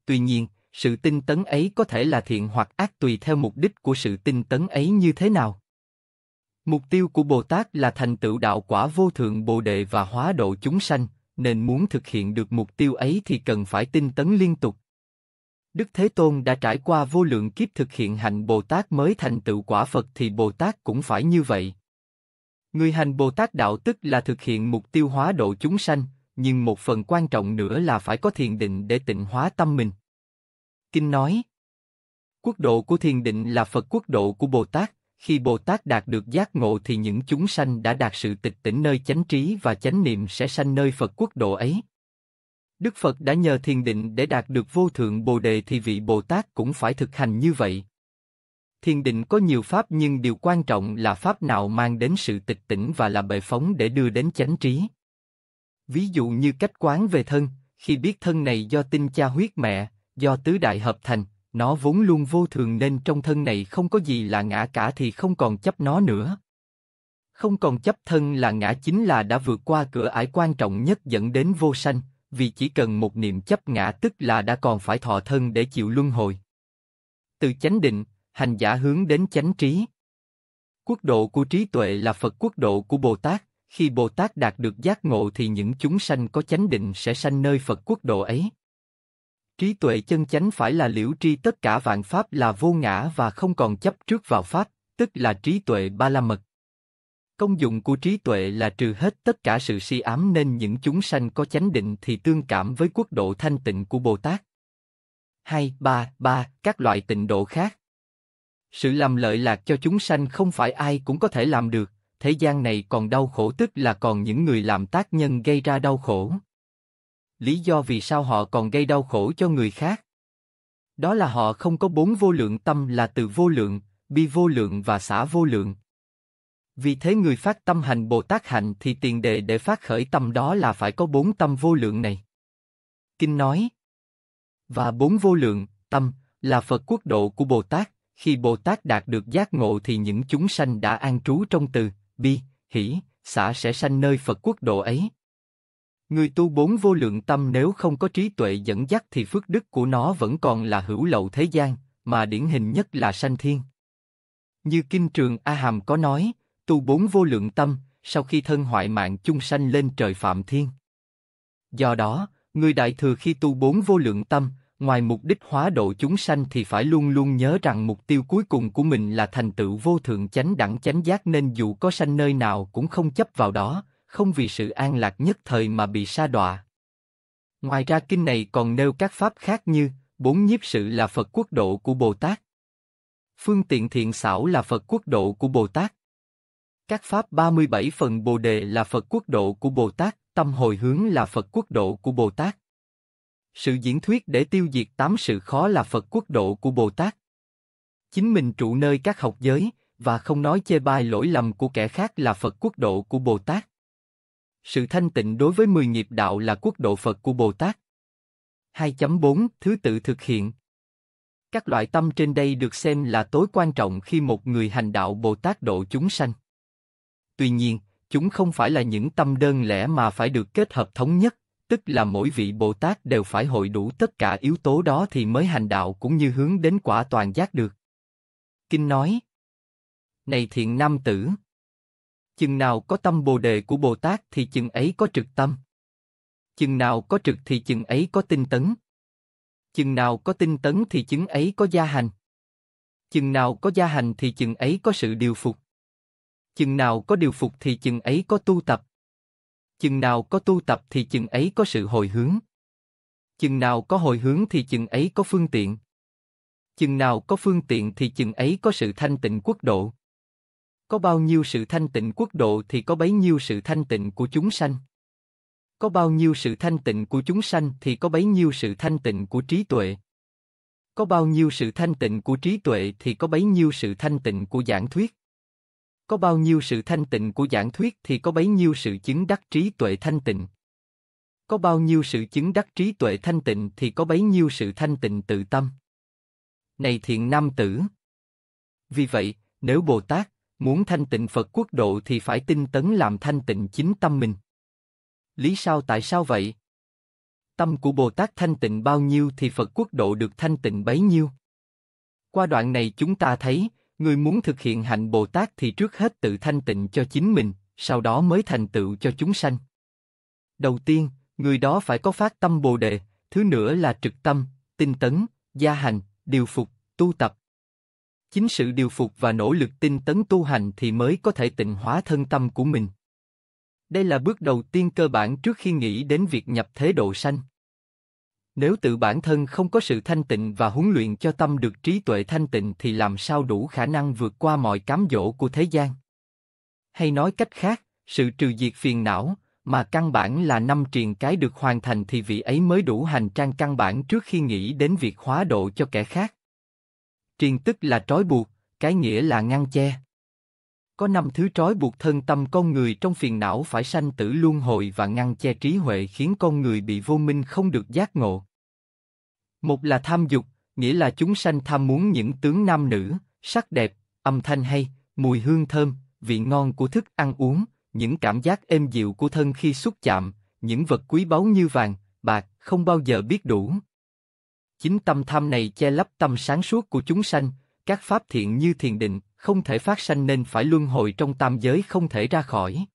Tuy nhiên, sự tinh tấn ấy có thể là thiện hoặc ác tùy theo mục đích của sự tinh tấn ấy như thế nào. Mục tiêu của Bồ Tát là thành tựu đạo quả vô thượng Bồ Đề và hóa độ chúng sanh, nên muốn thực hiện được mục tiêu ấy thì cần phải tinh tấn liên tục. Đức Thế Tôn đã trải qua vô lượng kiếp thực hiện hành Bồ Tát mới thành tựu quả Phật thì Bồ Tát cũng phải như vậy. Người hành Bồ Tát đạo tức là thực hiện mục tiêu hóa độ chúng sanh, nhưng một phần quan trọng nữa là phải có thiền định để tịnh hóa tâm mình. Kinh nói, quốc độ của thiền định là Phật quốc độ của Bồ Tát, khi Bồ Tát đạt được giác ngộ thì những chúng sanh đã đạt sự tịch tỉnh nơi chánh trí và chánh niệm sẽ sanh nơi Phật quốc độ ấy. Đức Phật đã nhờ thiền định để đạt được vô thượng Bồ đề thì vị Bồ Tát cũng phải thực hành như vậy. Thiền định có nhiều pháp nhưng điều quan trọng là pháp nào mang đến sự tịch tỉnh và là bệ phóng để đưa đến chánh trí. Ví dụ như cách quán về thân, khi biết thân này do tinh cha huyết mẹ, do tứ đại hợp thành, nó vốn luôn vô thường nên trong thân này không có gì là ngã cả thì không còn chấp nó nữa. Không còn chấp thân là ngã chính là đã vượt qua cửa ải quan trọng nhất dẫn đến vô sanh, vì chỉ cần một niệm chấp ngã tức là đã còn phải thọ thân để chịu luân hồi. Từ chánh định, hành giả hướng đến chánh trí. Quốc độ của trí tuệ là Phật quốc độ của Bồ Tát, khi Bồ Tát đạt được giác ngộ thì những chúng sanh có chánh định sẽ sanh nơi Phật quốc độ ấy. Trí tuệ chân chánh phải là liễu tri tất cả vạn pháp là vô ngã và không còn chấp trước vào pháp, tức là trí tuệ ba la mật. Công dụng của trí tuệ là trừ hết tất cả sự si ám nên những chúng sanh có chánh định thì tương cảm với quốc độ thanh tịnh của Bồ Tát. 2, 3, 3, các loại tịnh độ khác. Sự làm lợi lạc cho chúng sanh không phải ai cũng có thể làm được, thế gian này còn đau khổ tức là còn những người làm tác nhân gây ra đau khổ lý do vì sao họ còn gây đau khổ cho người khác. Đó là họ không có bốn vô lượng tâm là từ vô lượng, bi vô lượng và xả vô lượng. Vì thế người phát tâm hành Bồ Tát hạnh thì tiền đề để phát khởi tâm đó là phải có bốn tâm vô lượng này. Kinh nói, và bốn vô lượng, tâm, là Phật quốc độ của Bồ Tát, khi Bồ Tát đạt được giác ngộ thì những chúng sanh đã an trú trong từ, bi, hỷ, xã sẽ sanh nơi Phật quốc độ ấy. Người tu bốn vô lượng tâm nếu không có trí tuệ dẫn dắt thì phước đức của nó vẫn còn là hữu lậu thế gian, mà điển hình nhất là sanh thiên. Như Kinh Trường A Hàm có nói, tu bốn vô lượng tâm, sau khi thân hoại mạng chung sanh lên trời phạm thiên. Do đó, người đại thừa khi tu bốn vô lượng tâm, ngoài mục đích hóa độ chúng sanh thì phải luôn luôn nhớ rằng mục tiêu cuối cùng của mình là thành tựu vô thượng chánh đẳng chánh giác nên dù có sanh nơi nào cũng không chấp vào đó, không vì sự an lạc nhất thời mà bị sa đọa. Ngoài ra kinh này còn nêu các pháp khác như bốn nhiếp sự là Phật quốc độ của Bồ Tát, phương tiện thiện xảo là Phật quốc độ của Bồ Tát, các pháp 37 phần Bồ đề là Phật quốc độ của Bồ Tát, tâm hồi hướng là Phật quốc độ của Bồ Tát. Sự diễn thuyết để tiêu diệt tám sự khó là Phật quốc độ của Bồ Tát. Chính mình trụ nơi các học giới và không nói chê bai lỗi lầm của kẻ khác là Phật quốc độ của Bồ Tát. Sự thanh tịnh đối với mười nghiệp đạo là quốc độ Phật của Bồ Tát. 2.4 Thứ tự thực hiện Các loại tâm trên đây được xem là tối quan trọng khi một người hành đạo Bồ Tát độ chúng sanh. Tuy nhiên, chúng không phải là những tâm đơn lẻ mà phải được kết hợp thống nhất, tức là mỗi vị Bồ Tát đều phải hội đủ tất cả yếu tố đó thì mới hành đạo cũng như hướng đến quả toàn giác được. Kinh nói Này thiện nam tử, chừng nào có tâm bồ đề của Bồ Tát thì chừng ấy có trực tâm. Chừng nào có trực thì chừng ấy có tinh tấn. Chừng nào có tinh tấn thì chừng ấy có gia hành. Chừng nào có gia hành thì chừng ấy có sự điều phục. Chừng nào có điều phục thì chừng ấy có tu tập. Chừng nào có tu tập thì chừng ấy có sự hồi hướng. Chừng nào có hồi hướng thì chừng ấy có phương tiện. Chừng nào có phương tiện thì chừng ấy có sự thanh tịnh quốc độ. Có bao nhiêu sự thanh tịnh quốc độ thì có bấy nhiêu sự thanh tịnh của chúng sanh. Có bao nhiêu sự thanh tịnh của chúng sanh thì có bấy nhiêu sự thanh tịnh của trí tuệ. Có bao nhiêu sự thanh tịnh của trí tuệ thì có bấy nhiêu sự thanh tịnh của giảng thuyết. Có bao nhiêu sự thanh tịnh của giảng thuyết thì có bấy nhiêu sự chứng đắc trí tuệ thanh tịnh. Có bao nhiêu sự chứng đắc trí tuệ thanh tịnh thì có bấy nhiêu sự thanh tịnh tự tâm. Này thiện nam tử! Vì vậy, nếu Bồ Tát, Muốn thanh tịnh Phật quốc độ thì phải tinh tấn làm thanh tịnh chính tâm mình. Lý sao tại sao vậy? Tâm của Bồ Tát thanh tịnh bao nhiêu thì Phật quốc độ được thanh tịnh bấy nhiêu. Qua đoạn này chúng ta thấy, người muốn thực hiện hạnh Bồ Tát thì trước hết tự thanh tịnh cho chính mình, sau đó mới thành tựu cho chúng sanh. Đầu tiên, người đó phải có phát tâm Bồ Đề, thứ nữa là trực tâm, tinh tấn, gia hành, điều phục, tu tập, chính sự điều phục và nỗ lực tinh tấn tu hành thì mới có thể tịnh hóa thân tâm của mình. Đây là bước đầu tiên cơ bản trước khi nghĩ đến việc nhập thế độ sanh. Nếu tự bản thân không có sự thanh tịnh và huấn luyện cho tâm được trí tuệ thanh tịnh thì làm sao đủ khả năng vượt qua mọi cám dỗ của thế gian? Hay nói cách khác, sự trừ diệt phiền não, mà căn bản là năm triền cái được hoàn thành thì vị ấy mới đủ hành trang căn bản trước khi nghĩ đến việc hóa độ cho kẻ khác triền tức là trói buộc, cái nghĩa là ngăn che. Có năm thứ trói buộc thân tâm con người trong phiền não phải sanh tử luân hồi và ngăn che trí huệ khiến con người bị vô minh không được giác ngộ. Một là tham dục, nghĩa là chúng sanh tham muốn những tướng nam nữ, sắc đẹp, âm thanh hay, mùi hương thơm, vị ngon của thức ăn uống, những cảm giác êm dịu của thân khi xúc chạm, những vật quý báu như vàng, bạc, không bao giờ biết đủ. Chính tâm tham này che lấp tâm sáng suốt của chúng sanh, các pháp thiện như thiền định, không thể phát sanh nên phải luân hồi trong tam giới không thể ra khỏi.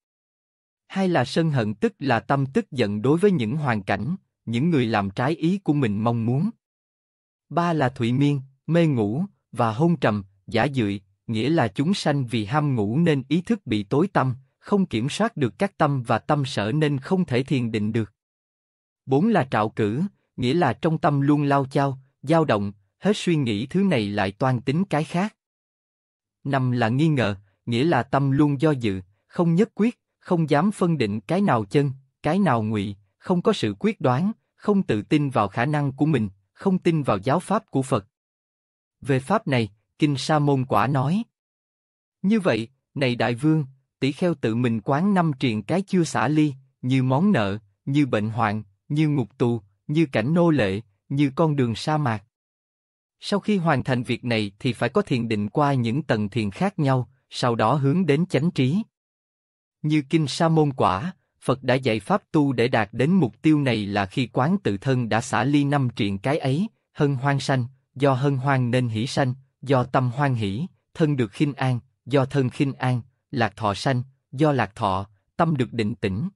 Hai là sân hận tức là tâm tức giận đối với những hoàn cảnh, những người làm trái ý của mình mong muốn. Ba là thụy miên, mê ngủ, và hôn trầm, giả dưỡi, nghĩa là chúng sanh vì ham ngủ nên ý thức bị tối tâm, không kiểm soát được các tâm và tâm sở nên không thể thiền định được. Bốn là trạo cử, nghĩa là trong tâm luôn lao chao, dao động, hết suy nghĩ thứ này lại toan tính cái khác. Năm là nghi ngờ, nghĩa là tâm luôn do dự, không nhất quyết, không dám phân định cái nào chân, cái nào ngụy, không có sự quyết đoán, không tự tin vào khả năng của mình, không tin vào giáo pháp của Phật. Về pháp này, kinh Sa môn quả nói: như vậy, này đại vương, tỷ kheo tự mình quán năm triền cái chưa xả ly, như món nợ, như bệnh hoạn, như ngục tù, như cảnh nô lệ, như con đường sa mạc. Sau khi hoàn thành việc này thì phải có thiền định qua những tầng thiền khác nhau, sau đó hướng đến chánh trí. Như Kinh Sa Môn Quả, Phật đã dạy Pháp tu để đạt đến mục tiêu này là khi quán tự thân đã xả ly năm triện cái ấy, hân hoan sanh, do hân hoan nên hỷ sanh, do tâm hoan hỷ, thân được khinh an, do thân khinh an, lạc thọ sanh, do lạc thọ, tâm được định tĩnh.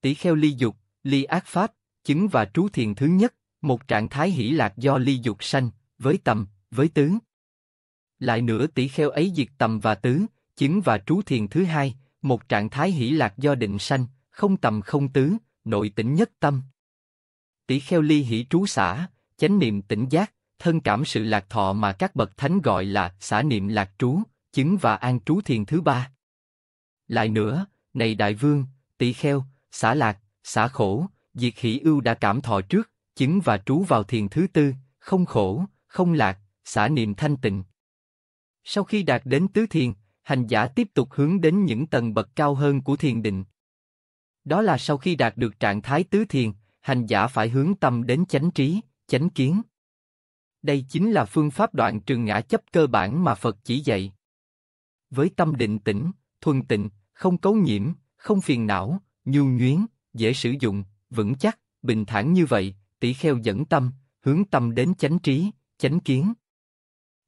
Tỷ kheo ly dục, ly ác pháp, chứng và trú thiền thứ nhất, một trạng thái hỷ lạc do ly dục sanh, với tầm, với tướng. Lại nữa tỷ kheo ấy diệt tầm và tướng, chứng và trú thiền thứ hai, một trạng thái hỷ lạc do định sanh, không tầm không tướng, nội tỉnh nhất tâm. Tỷ kheo ly hỷ trú xả, chánh niệm tỉnh giác, thân cảm sự lạc thọ mà các bậc thánh gọi là xả niệm lạc trú, chứng và an trú thiền thứ ba. Lại nữa, này đại vương, tỷ kheo, xả lạc, xả khổ, Diệt Hỷ Ưu đã cảm thọ trước, chứng và trú vào thiền thứ tư, không khổ, không lạc, xả niệm thanh tịnh. Sau khi đạt đến tứ thiền, hành giả tiếp tục hướng đến những tầng bậc cao hơn của thiền định. Đó là sau khi đạt được trạng thái tứ thiền, hành giả phải hướng tâm đến chánh trí, chánh kiến. Đây chính là phương pháp đoạn trường ngã chấp cơ bản mà Phật chỉ dạy. Với tâm định tĩnh, thuần tịnh, không cấu nhiễm, không phiền não, nhu nhuyến, dễ sử dụng, vững chắc, bình thản như vậy, tỷ kheo dẫn tâm, hướng tâm đến chánh trí, chánh kiến.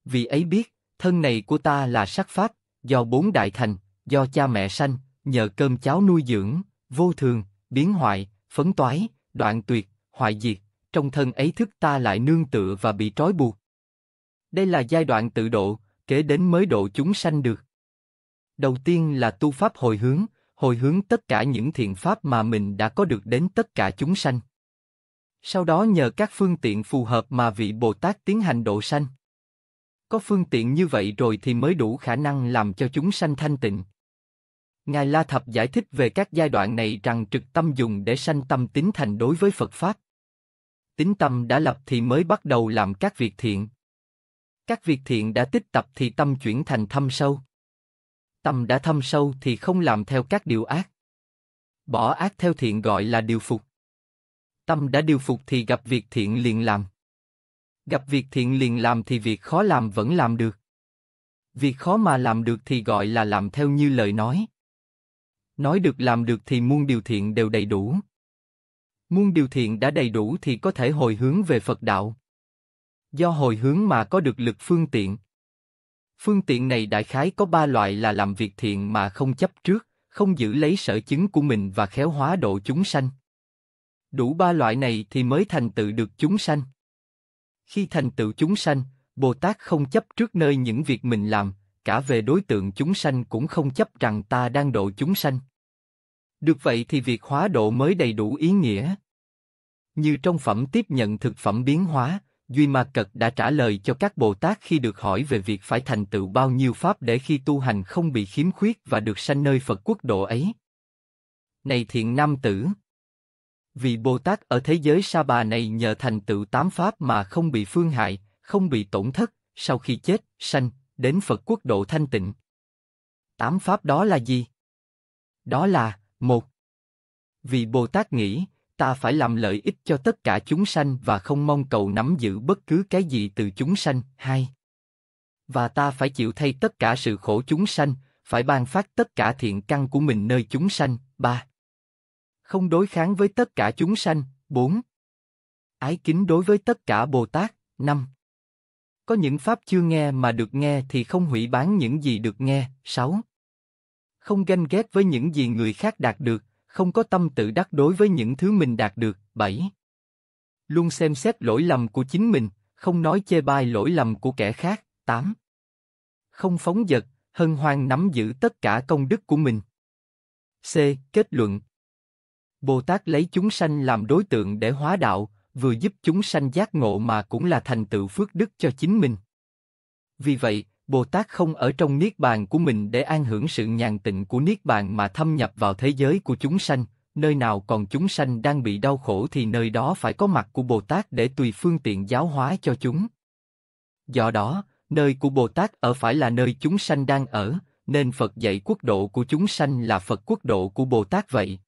Vì ấy biết, thân này của ta là sắc pháp, do bốn đại thành, do cha mẹ sanh, nhờ cơm cháo nuôi dưỡng, vô thường, biến hoại, phấn toái, đoạn tuyệt, hoại diệt, trong thân ấy thức ta lại nương tựa và bị trói buộc. Đây là giai đoạn tự độ, kế đến mới độ chúng sanh được. Đầu tiên là tu pháp hồi hướng, hồi hướng tất cả những thiện pháp mà mình đã có được đến tất cả chúng sanh. Sau đó nhờ các phương tiện phù hợp mà vị Bồ Tát tiến hành độ sanh. Có phương tiện như vậy rồi thì mới đủ khả năng làm cho chúng sanh thanh tịnh. Ngài La Thập giải thích về các giai đoạn này rằng trực tâm dùng để sanh tâm tính thành đối với Phật Pháp. Tính tâm đã lập thì mới bắt đầu làm các việc thiện. Các việc thiện đã tích tập thì tâm chuyển thành thâm sâu. Tâm đã thâm sâu thì không làm theo các điều ác. Bỏ ác theo thiện gọi là điều phục. Tâm đã điều phục thì gặp việc thiện liền làm. Gặp việc thiện liền làm thì việc khó làm vẫn làm được. Việc khó mà làm được thì gọi là làm theo như lời nói. Nói được làm được thì muôn điều thiện đều đầy đủ. Muôn điều thiện đã đầy đủ thì có thể hồi hướng về Phật đạo. Do hồi hướng mà có được lực phương tiện, Phương tiện này đại khái có ba loại là làm việc thiện mà không chấp trước, không giữ lấy sở chứng của mình và khéo hóa độ chúng sanh. Đủ ba loại này thì mới thành tựu được chúng sanh. Khi thành tựu chúng sanh, Bồ Tát không chấp trước nơi những việc mình làm, cả về đối tượng chúng sanh cũng không chấp rằng ta đang độ chúng sanh. Được vậy thì việc hóa độ mới đầy đủ ý nghĩa. Như trong phẩm tiếp nhận thực phẩm biến hóa, Duy Ma Cật đã trả lời cho các Bồ Tát khi được hỏi về việc phải thành tựu bao nhiêu pháp để khi tu hành không bị khiếm khuyết và được sanh nơi Phật quốc độ ấy. Này thiện nam tử! Vì Bồ Tát ở thế giới Sa Bà này nhờ thành tựu tám pháp mà không bị phương hại, không bị tổn thất, sau khi chết, sanh, đến Phật quốc độ thanh tịnh. Tám pháp đó là gì? Đó là, một, Vì Bồ Tát nghĩ, ta phải làm lợi ích cho tất cả chúng sanh và không mong cầu nắm giữ bất cứ cái gì từ chúng sanh. Hai. Và ta phải chịu thay tất cả sự khổ chúng sanh, phải ban phát tất cả thiện căn của mình nơi chúng sanh. Ba. Không đối kháng với tất cả chúng sanh. Bốn. Ái kính đối với tất cả Bồ Tát. Năm. Có những pháp chưa nghe mà được nghe thì không hủy bán những gì được nghe. Sáu. Không ganh ghét với những gì người khác đạt được không có tâm tự đắc đối với những thứ mình đạt được. 7. Luôn xem xét lỗi lầm của chính mình, không nói chê bai lỗi lầm của kẻ khác. 8. Không phóng dật, hân hoan nắm giữ tất cả công đức của mình. C. Kết luận Bồ Tát lấy chúng sanh làm đối tượng để hóa đạo, vừa giúp chúng sanh giác ngộ mà cũng là thành tựu phước đức cho chính mình. Vì vậy, Bồ Tát không ở trong niết bàn của mình để an hưởng sự nhàn tịnh của niết bàn mà thâm nhập vào thế giới của chúng sanh, nơi nào còn chúng sanh đang bị đau khổ thì nơi đó phải có mặt của Bồ Tát để tùy phương tiện giáo hóa cho chúng. Do đó, nơi của Bồ Tát ở phải là nơi chúng sanh đang ở, nên Phật dạy quốc độ của chúng sanh là Phật quốc độ của Bồ Tát vậy.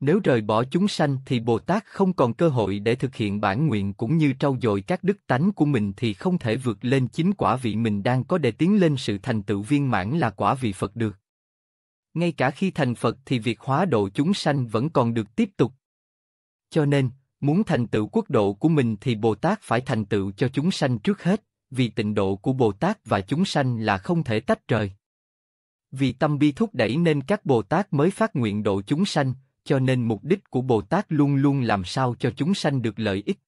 Nếu rời bỏ chúng sanh thì Bồ Tát không còn cơ hội để thực hiện bản nguyện cũng như trau dồi các đức tánh của mình thì không thể vượt lên chính quả vị mình đang có để tiến lên sự thành tựu viên mãn là quả vị Phật được. Ngay cả khi thành Phật thì việc hóa độ chúng sanh vẫn còn được tiếp tục. Cho nên, muốn thành tựu quốc độ của mình thì Bồ Tát phải thành tựu cho chúng sanh trước hết, vì tịnh độ của Bồ Tát và chúng sanh là không thể tách rời. Vì tâm bi thúc đẩy nên các Bồ Tát mới phát nguyện độ chúng sanh, cho nên mục đích của Bồ Tát luôn luôn làm sao cho chúng sanh được lợi ích.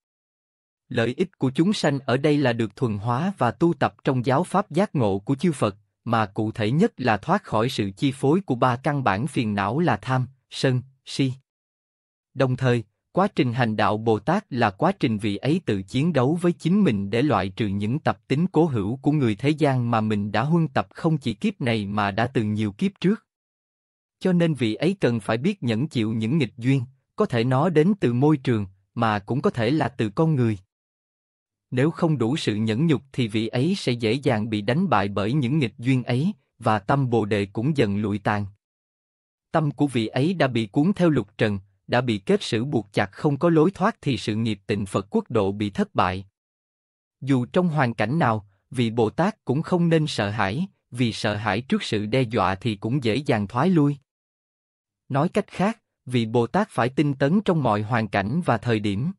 Lợi ích của chúng sanh ở đây là được thuần hóa và tu tập trong giáo pháp giác ngộ của chư Phật, mà cụ thể nhất là thoát khỏi sự chi phối của ba căn bản phiền não là tham, sân, si. Đồng thời, quá trình hành đạo Bồ Tát là quá trình vị ấy tự chiến đấu với chính mình để loại trừ những tập tính cố hữu của người thế gian mà mình đã huân tập không chỉ kiếp này mà đã từ nhiều kiếp trước cho nên vị ấy cần phải biết nhẫn chịu những nghịch duyên, có thể nó đến từ môi trường, mà cũng có thể là từ con người. Nếu không đủ sự nhẫn nhục thì vị ấy sẽ dễ dàng bị đánh bại bởi những nghịch duyên ấy, và tâm bồ đề cũng dần lụi tàn. Tâm của vị ấy đã bị cuốn theo lục trần, đã bị kết sử buộc chặt không có lối thoát thì sự nghiệp tịnh Phật quốc độ bị thất bại. Dù trong hoàn cảnh nào, vị Bồ Tát cũng không nên sợ hãi, vì sợ hãi trước sự đe dọa thì cũng dễ dàng thoái lui. Nói cách khác, vị Bồ Tát phải tinh tấn trong mọi hoàn cảnh và thời điểm.